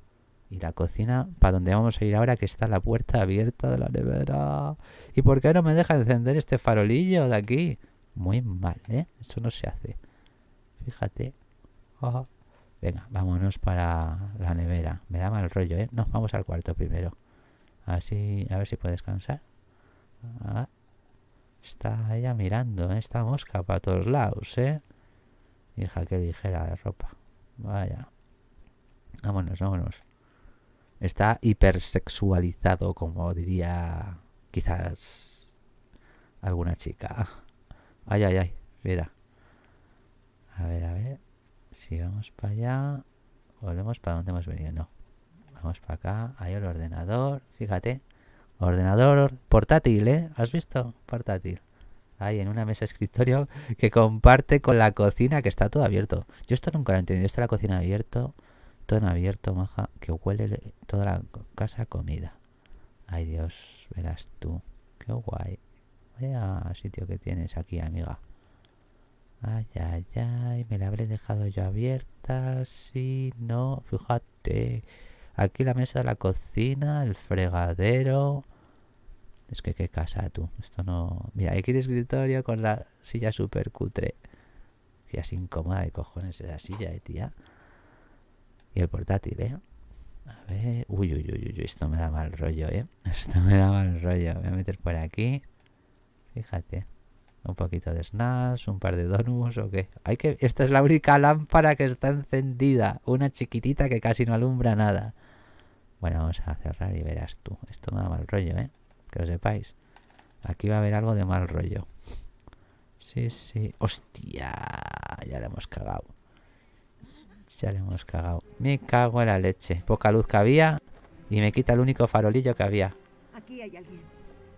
y la cocina, para donde vamos a ir ahora que está la puerta abierta de la nevera. ¿Y por qué no me deja encender este farolillo de aquí? Muy mal, ¿eh? Eso no se hace. Fíjate. Venga, vámonos para la nevera. Me da mal rollo, ¿eh? Nos vamos al cuarto primero. Así, a ver si puedes descansar. Ah, está ella mirando, ¿eh? Esta mosca para todos lados, ¿eh? Hija, que ligera de ropa. Vaya. Vámonos, vámonos. Está hipersexualizado, como diría quizás alguna chica. Ay, ay, ay, mira. A ver, a ver. Si vamos para allá, volvemos para donde hemos venido. No. Vamos para acá. Ahí el ordenador. Fíjate. Ordenador portátil, ¿eh? ¿Has visto? Portátil. Ahí en una mesa escritorio que comparte con la cocina que está todo abierto. Yo esto nunca lo he entendido. Está la cocina abierta. Tono abierto, maja, que huele toda la casa comida. Ay Dios, verás tú. Qué guay. Vaya sitio que tienes aquí, amiga. Ay, ay, ay, me la habré dejado yo abierta. Si no, fíjate. Aquí la mesa de la cocina, el fregadero. Es que qué casa tú. Esto no. Mira, aquí el escritorio con la silla super cutre. Ya es incómoda de cojones esa silla, eh, tía. Y el portátil, ¿eh? A ver. Uy, uy, uy, uy, esto me da mal rollo, ¿eh? [laughs] Esto me da mal rollo. Voy a meter por aquí. Fíjate. Un poquito de snacks, un par de donuts o qué. Hay que. Esta es la única lámpara que está encendida. Una chiquitita que casi no alumbra nada. Bueno, vamos a cerrar y verás tú. Esto me da mal rollo, ¿eh? Que lo sepáis. Aquí va a haber algo de mal rollo. Sí, sí. ¡Hostia! Ya lo hemos cagado. Ya le hemos cagado. Me cago en la leche. Poca luz que había y me quita el único farolillo que había. Aquí hay alguien.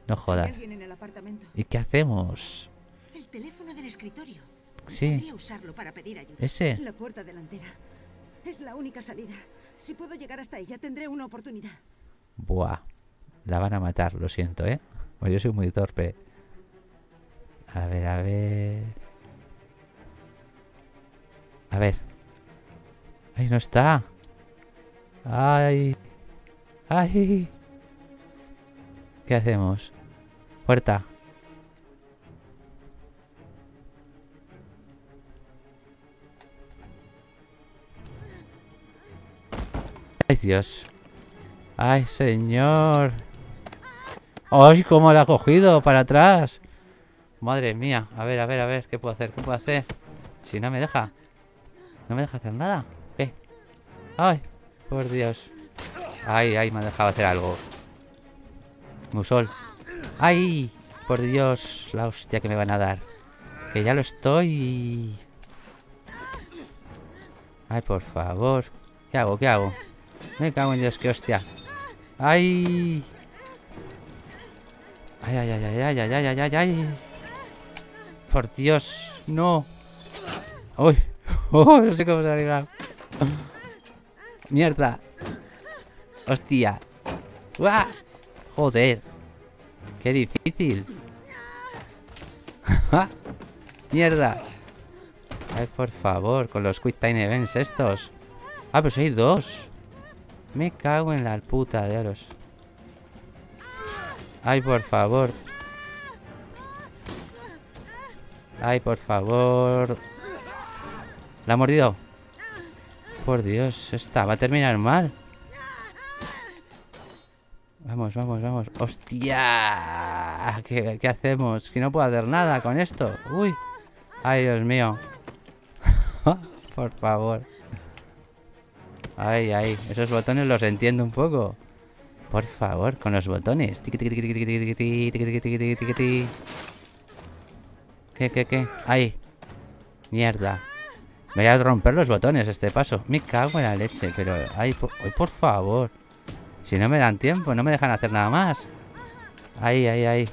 No jodas. alguien en el apartamento. ¿Y qué hacemos? El teléfono del escritorio. Sí. Podría usarlo para pedir ayuda. Ese. La puerta delantera. Es la única salida. Si puedo llegar hasta ella tendré una oportunidad. Buah. La van a matar, lo siento, ¿eh? Pues yo soy muy torpe. A ver, a ver. A ver, Ay, no está. Ay. Ay. ¿Qué hacemos? Puerta. Ay, Dios. Ay, señor. ¡Ay, cómo la ha cogido! Para atrás. Madre mía. A ver, a ver, a ver. ¿Qué puedo hacer? ¿Qué puedo hacer? Si no me deja. No me deja hacer nada. ¡Ay! Por Dios. ¡Ay, ay! Me ha dejado hacer algo. Musol. ¡Ay! Por Dios, la hostia que me van a dar. Que ya lo estoy... Ay, por favor. ¿Qué hago? ¿Qué hago? Me cago en Dios, qué hostia. ¡Ay! ¡Ay, ay, ay, ay, ay, ay, ay, ay, ay! Por Dios, no. ¡Uy! ¡Oh! [laughs] No sé cómo se ha Mierda. Hostia. Joder. Qué difícil. [laughs] Ah. Mierda. Ay, por favor, con los Quick Time Events estos. Ah, pues hay dos. Me cago en la puta de oros. Ay, por favor. Ay, por favor. La ha mordido. Por Dios, esta va a terminar mal. Vamos, vamos, vamos. ¡Hostia! ¿Qué, hacemos? Que no puedo hacer nada con esto. ¡Uy! ¡Ay, Dios mío! Por favor. Ay, ay. Esos botones los entiendo un poco. Por favor, con los botones. ¿Qué, qué, qué? Ay. Mierda. Voy a romper los botones este paso. Me cago en la leche, pero... Ay, por, favor. Si no me dan tiempo, no me dejan hacer nada más. Ahí, ahí, ahí.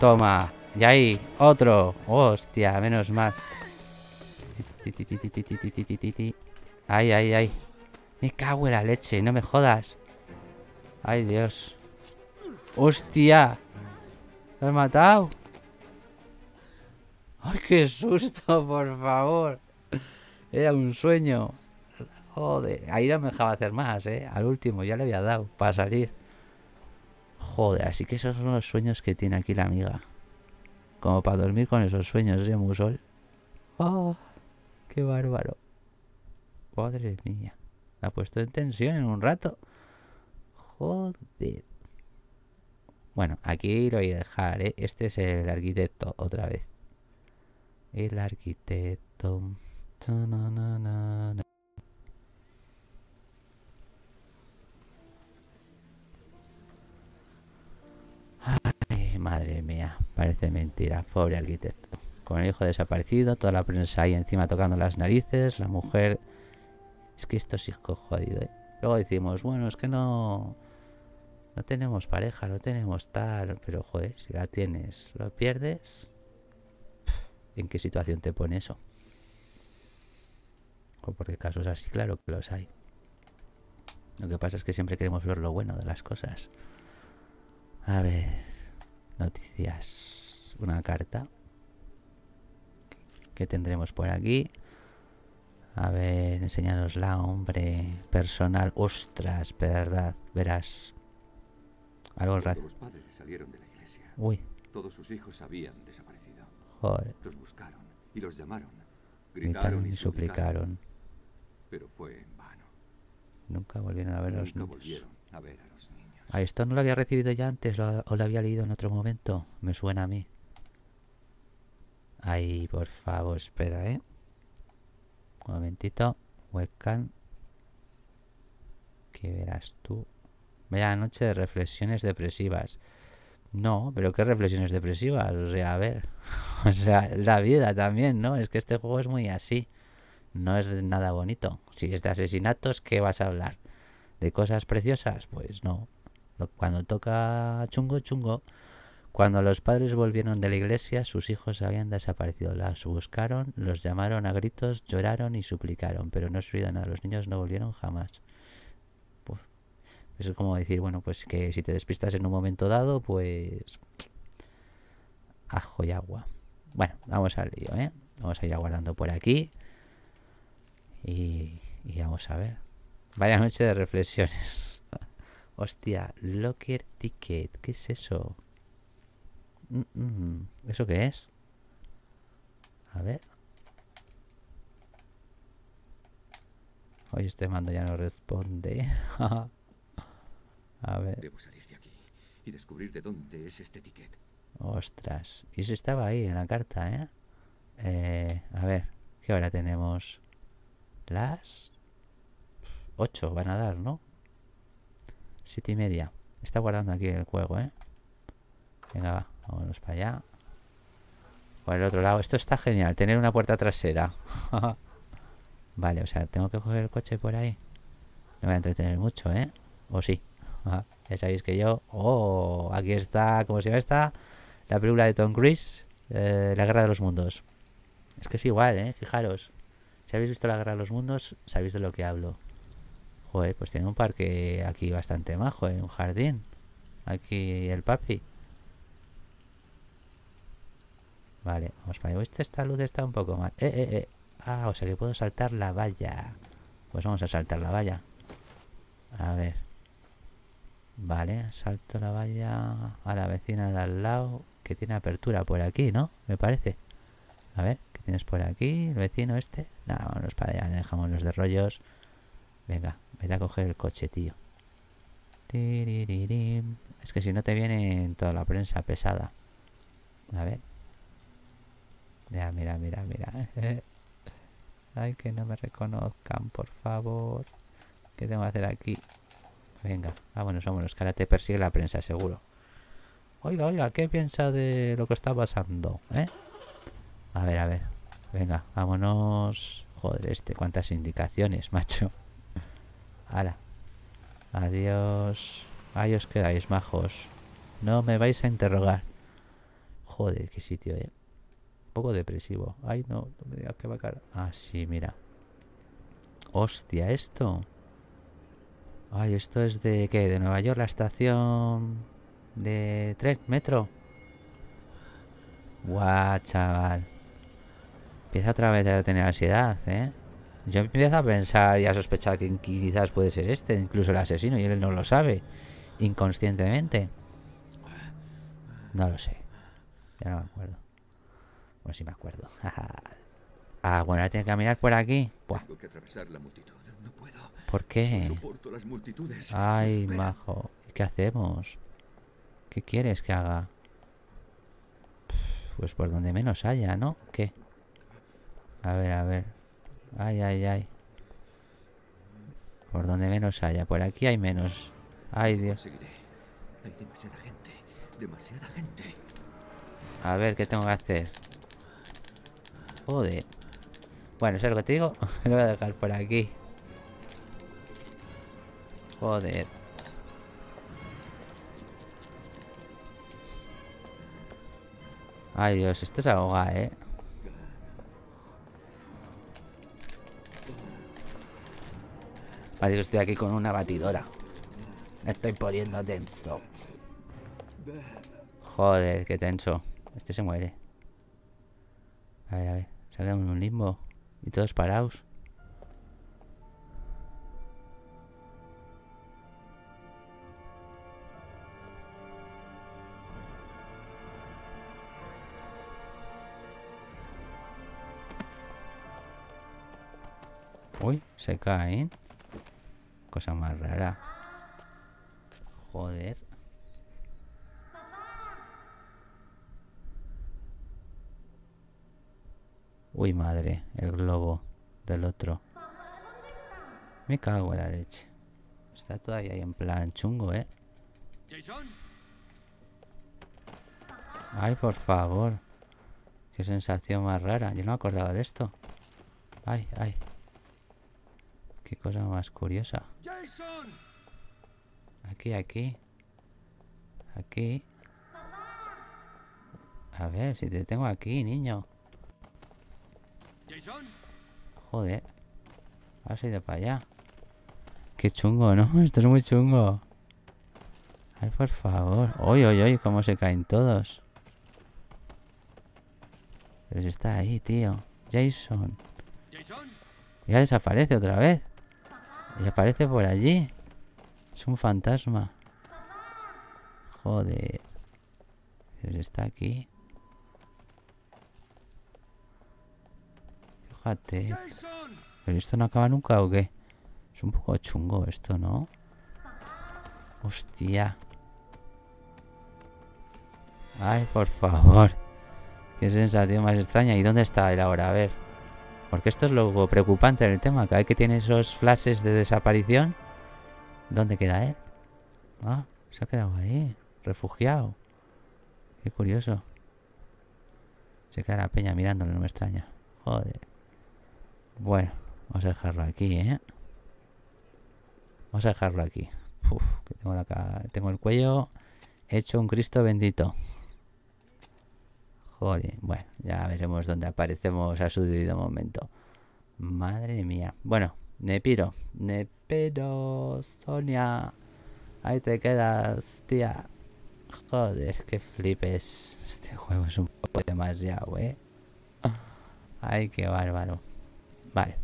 Toma. Y ahí, otro. Hostia, menos mal. Ay, ay, ay. Me cago en la leche, no me jodas. Ay, Dios. Hostia. ¿Lo has matado? Ay, qué susto, [laughs] por favor. Era un sueño. Joder, ahí no me dejaba hacer más, ¿eh? Al último ya le había dado para salir. Joder, así que esos son los sueños que tiene aquí la amiga. Como para dormir con esos sueños de musol. ¡Oh! ¡Qué bárbaro! Madre mía. La ha puesto en tensión en un rato. Joder. Bueno, aquí lo voy a dejar, ¿eh? Este es el arquitecto otra vez. El arquitecto. Ay, madre mía, parece mentira, pobre arquitecto. Con el hijo desaparecido, toda la prensa ahí encima tocando las narices, la mujer... Es que esto sí es jodido, ¿eh? Luego decimos, bueno, es que no... No tenemos pareja, no tenemos tal, pero joder, si la tienes, lo pierdes. ¿En qué situación te pone eso? O porque casos así, claro que los hay. Lo que pasa es que siempre queremos ver lo bueno de las cosas. A ver, noticias. Una carta. ¿Qué tendremos por aquí? A ver, la hombre. Personal. Ostras, verdad. Verás. Algo raro. Uy. Todos sus hijos habían desaparecido. Joder. Los buscaron y los llamaron. Gritaron y suplicaron. Pero fue en vano. Nunca volvieron a ver a los niños. esto no lo había recibido ya antes, lo, o lo había leído en otro momento. Me suena a mí. Ahí, por favor, espera, ¿eh? Un momentito. Webcam. ¿Qué verás tú? Vaya noche de reflexiones depresivas. No, pero qué reflexiones depresivas. O sea, a ver. [laughs] o sea, la vida también, ¿no? Es que este juego es muy así no es nada bonito. Si es de asesinatos, ¿qué vas a hablar? ¿De cosas preciosas? Pues no. Cuando toca chungo, chungo. Cuando los padres volvieron de la iglesia, sus hijos habían desaparecido. Las buscaron, los llamaron a gritos, lloraron y suplicaron, pero no sirvió nada. Los niños no volvieron jamás. eso es como decir, bueno, pues que si te despistas en un momento dado, pues... Ajo y agua. Bueno, vamos al lío, ¿eh? Vamos a ir aguardando por aquí. Y, vamos a ver. Vaya noche de reflexiones. [laughs] Hostia, Locker Ticket. ¿Qué es eso? Mm, mm, ¿Eso qué es? A ver. Hoy este mando ya no responde. [laughs] a ver. Debo salir de aquí y descubrir de dónde es este ticket. Ostras. Y eso estaba ahí en la carta, ¿eh? eh a ver, ¿qué ahora tenemos? Las 8 van a dar, ¿no? Siete y media. Está guardando aquí el juego, ¿eh? Venga, va. Vámonos para allá. Por el otro lado. Esto está genial. Tener una puerta trasera. [laughs] vale, o sea, tengo que coger el coche por ahí. me voy a entretener mucho, ¿eh? O sí. [laughs] ya sabéis que yo... Oh, aquí está... ¿Cómo se llama esta? La película de Tom Cruise. Eh, la guerra de los mundos. Es que es igual, ¿eh? Fijaros. Si habéis visto la guerra de los mundos, sabéis de lo que hablo. Joder, pues tiene un parque aquí bastante majo, ¿eh? un jardín. Aquí el papi. Vale, vamos para allá. Este- esta luz está un poco mal. Eh, eh, eh. Ah, o sea que puedo saltar la valla. Pues vamos a saltar la valla. A ver. Vale, salto la valla a la vecina de al lado que tiene apertura por aquí, ¿no? Me parece. A ver tienes por aquí? ¿El vecino este? Nada, vámonos para allá, dejamos los de rollos. Venga, vete a coger el coche, tío. Es que si no te viene toda la prensa pesada. A ver. Ya, mira, mira, mira. [laughs] Ay, que no me reconozcan, por favor. ¿Qué tengo que hacer aquí? Venga, vámonos, vámonos, que ahora te persigue la prensa, seguro. Oiga, oiga, ¿qué piensa de lo que está pasando? Eh? A ver, a ver. Venga, vámonos. Joder, este, cuántas indicaciones, [laughs] macho. Hala. Adiós. Ahí os quedáis, majos. No me vais a interrogar. Joder, qué sitio, eh. Un poco depresivo. Ay, no, no me va a caer. Ah, sí, mira. Hostia, esto. Ay, esto es de qué? De Nueva York, la estación de tren, metro. Guau, chaval. Empieza otra vez a tener ansiedad, ¿eh? Yo empiezo a pensar y a sospechar que quizás puede ser este, incluso el asesino, y él no lo sabe, inconscientemente. No lo sé. Ya no me acuerdo. Bueno, sí me acuerdo. [laughs] ah, bueno, ahora tiene que caminar por aquí. ¿Por qué? Ay, majo. ¿Qué hacemos? ¿Qué quieres que haga? Pues por donde menos haya, ¿no? ¿Qué? A ver, a ver. Ay, ay, ay. Por donde menos haya. Por aquí hay menos. Ay, Dios. demasiada gente. A ver, ¿qué tengo que hacer? Joder. Bueno, es lo que te digo? [laughs] lo voy a dejar por aquí. Joder. Ay, Dios, esto es ahoga, eh. estoy aquí con una batidora. Me estoy poniendo tenso. Joder, qué tenso. Este se muere. A ver, a ver. Se ha quedado en un limbo. Y todos parados. Uy, se caen. Cosa más rara. Joder. Uy, madre, el globo del otro. Me cago en la leche. Está todavía ahí en plan chungo, ¿eh? Ay, por favor. Qué sensación más rara. Yo no me acordaba de esto. Ay, ay cosa más curiosa. Aquí, aquí. Aquí. A ver, si te tengo aquí, niño. Joder. Ahora ha ido para allá. Qué chungo, ¿no? [laughs] Esto es muy chungo. Ay, por favor. Oye, oye, oye, cómo se caen todos. Pero si está ahí, tío. ¿Jason? Ya desaparece otra vez. ¿Le aparece por allí. Es un fantasma. Joder. está aquí. Fíjate. ¿Pero esto no acaba nunca o qué? Es un poco chungo esto, ¿no? Hostia. Ay, por favor. Qué sensación más extraña. ¿Y dónde está él ahora? A ver. Porque esto es lo preocupante del tema. Cada vez que tiene esos flashes de desaparición, ¿dónde queda él? Ah, se ha quedado ahí, refugiado. Qué curioso. Se queda la peña mirándole, no me extraña. Joder. Bueno, vamos a dejarlo aquí, ¿eh? Vamos a dejarlo aquí. tengo, tengo el cuello hecho un Cristo bendito bueno, ya veremos dónde aparecemos a su debido momento. Madre mía. Bueno, Nepiro. Nepiro, Sonia. Ahí te quedas, tía. Joder, qué flipes. Este juego es un poco demasiado, ¿eh? Ay, qué bárbaro. Vale.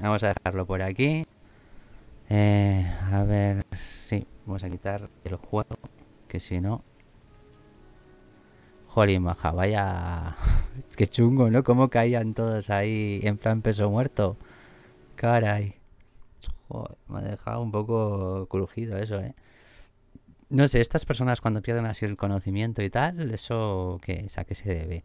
Vamos a dejarlo por aquí. Eh, a ver, sí, vamos a quitar el juego, que si no, Jolín, vaya. [laughs] Qué chungo, ¿no? Cómo caían todos ahí en plan peso muerto. Caray. Joder, me ha dejado un poco crujido eso, ¿eh? No sé, estas personas cuando pierden así el conocimiento y tal, eso que a qué se debe.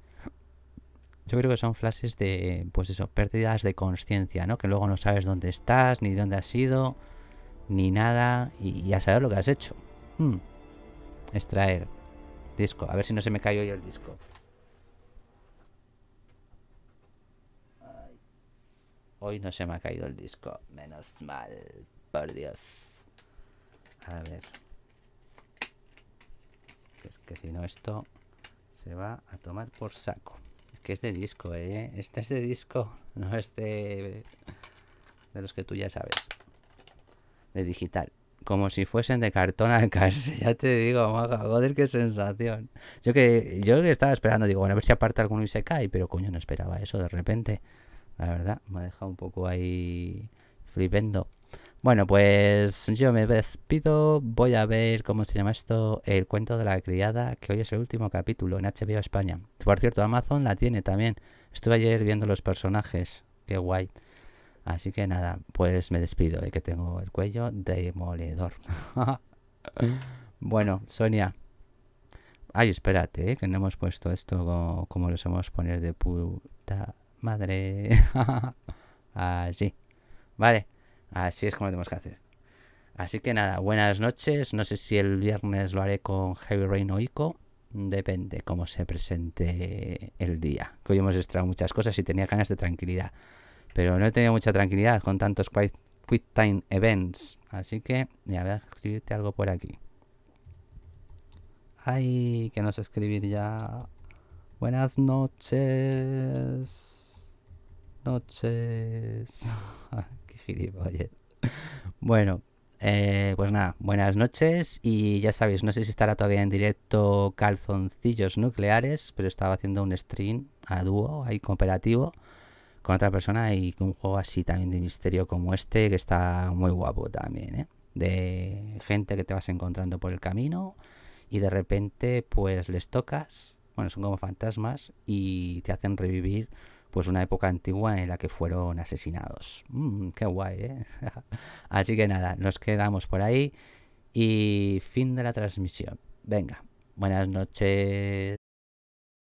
Yo creo que son flashes de, pues eso, pérdidas de conciencia, ¿no? Que luego no sabes dónde estás, ni dónde has ido, ni nada, y ya sabes lo que has hecho. Hmm. Extraer disco. A ver si no se me cae hoy el disco. Hoy no se me ha caído el disco. Menos mal. Por Dios. A ver. Es que si no esto se va a tomar por saco. Es que es de disco, ¿eh? Este es de disco. No es de... De los que tú ya sabes. De digital como si fuesen de cartón al caerse, [laughs] ya te digo, joder, qué sensación. Yo que yo estaba esperando, digo, bueno, a ver si aparta alguno y se cae, pero coño, no esperaba eso de repente. La verdad, me ha dejado un poco ahí flipendo. Bueno, pues yo me despido, voy a ver cómo se llama esto, El cuento de la criada, que hoy es el último capítulo en HBO España. Por cierto, Amazon la tiene también. Estuve ayer viendo los personajes, qué guay. Así que nada, pues me despido, de que tengo el cuello demoledor. [laughs] bueno, Sonia. Ay, espérate, ¿eh? que no hemos puesto esto como, lo hemos poner de puta madre. [laughs] Así. Vale, así es como lo tenemos que hacer. Así que nada, buenas noches. No sé si el viernes lo haré con Heavy Rain o Ico. Depende cómo se presente el día. Que hoy hemos extraído muchas cosas y tenía ganas de tranquilidad. Pero no he tenido mucha tranquilidad con tantos quick, time events. Así que, ya voy escribirte algo por aquí. Ay, que no sé escribir ya. Buenas noches. Noches. [laughs] Ah, qué gilipollez. Bueno, eh, pues nada, buenas noches. Y ya sabéis, no sé si estará todavía en directo Calzoncillos Nucleares, pero estaba haciendo un stream a dúo, ahí cooperativo con otra persona y con un juego así también de misterio como este, que está muy guapo también, ¿eh? De gente que te vas encontrando por el camino y de repente pues les tocas, bueno, son como fantasmas y te hacen revivir pues una época antigua en la que fueron asesinados. Mm, qué guay, ¿eh? [laughs] Así que nada, nos quedamos por ahí y fin de la transmisión. Venga, buenas noches.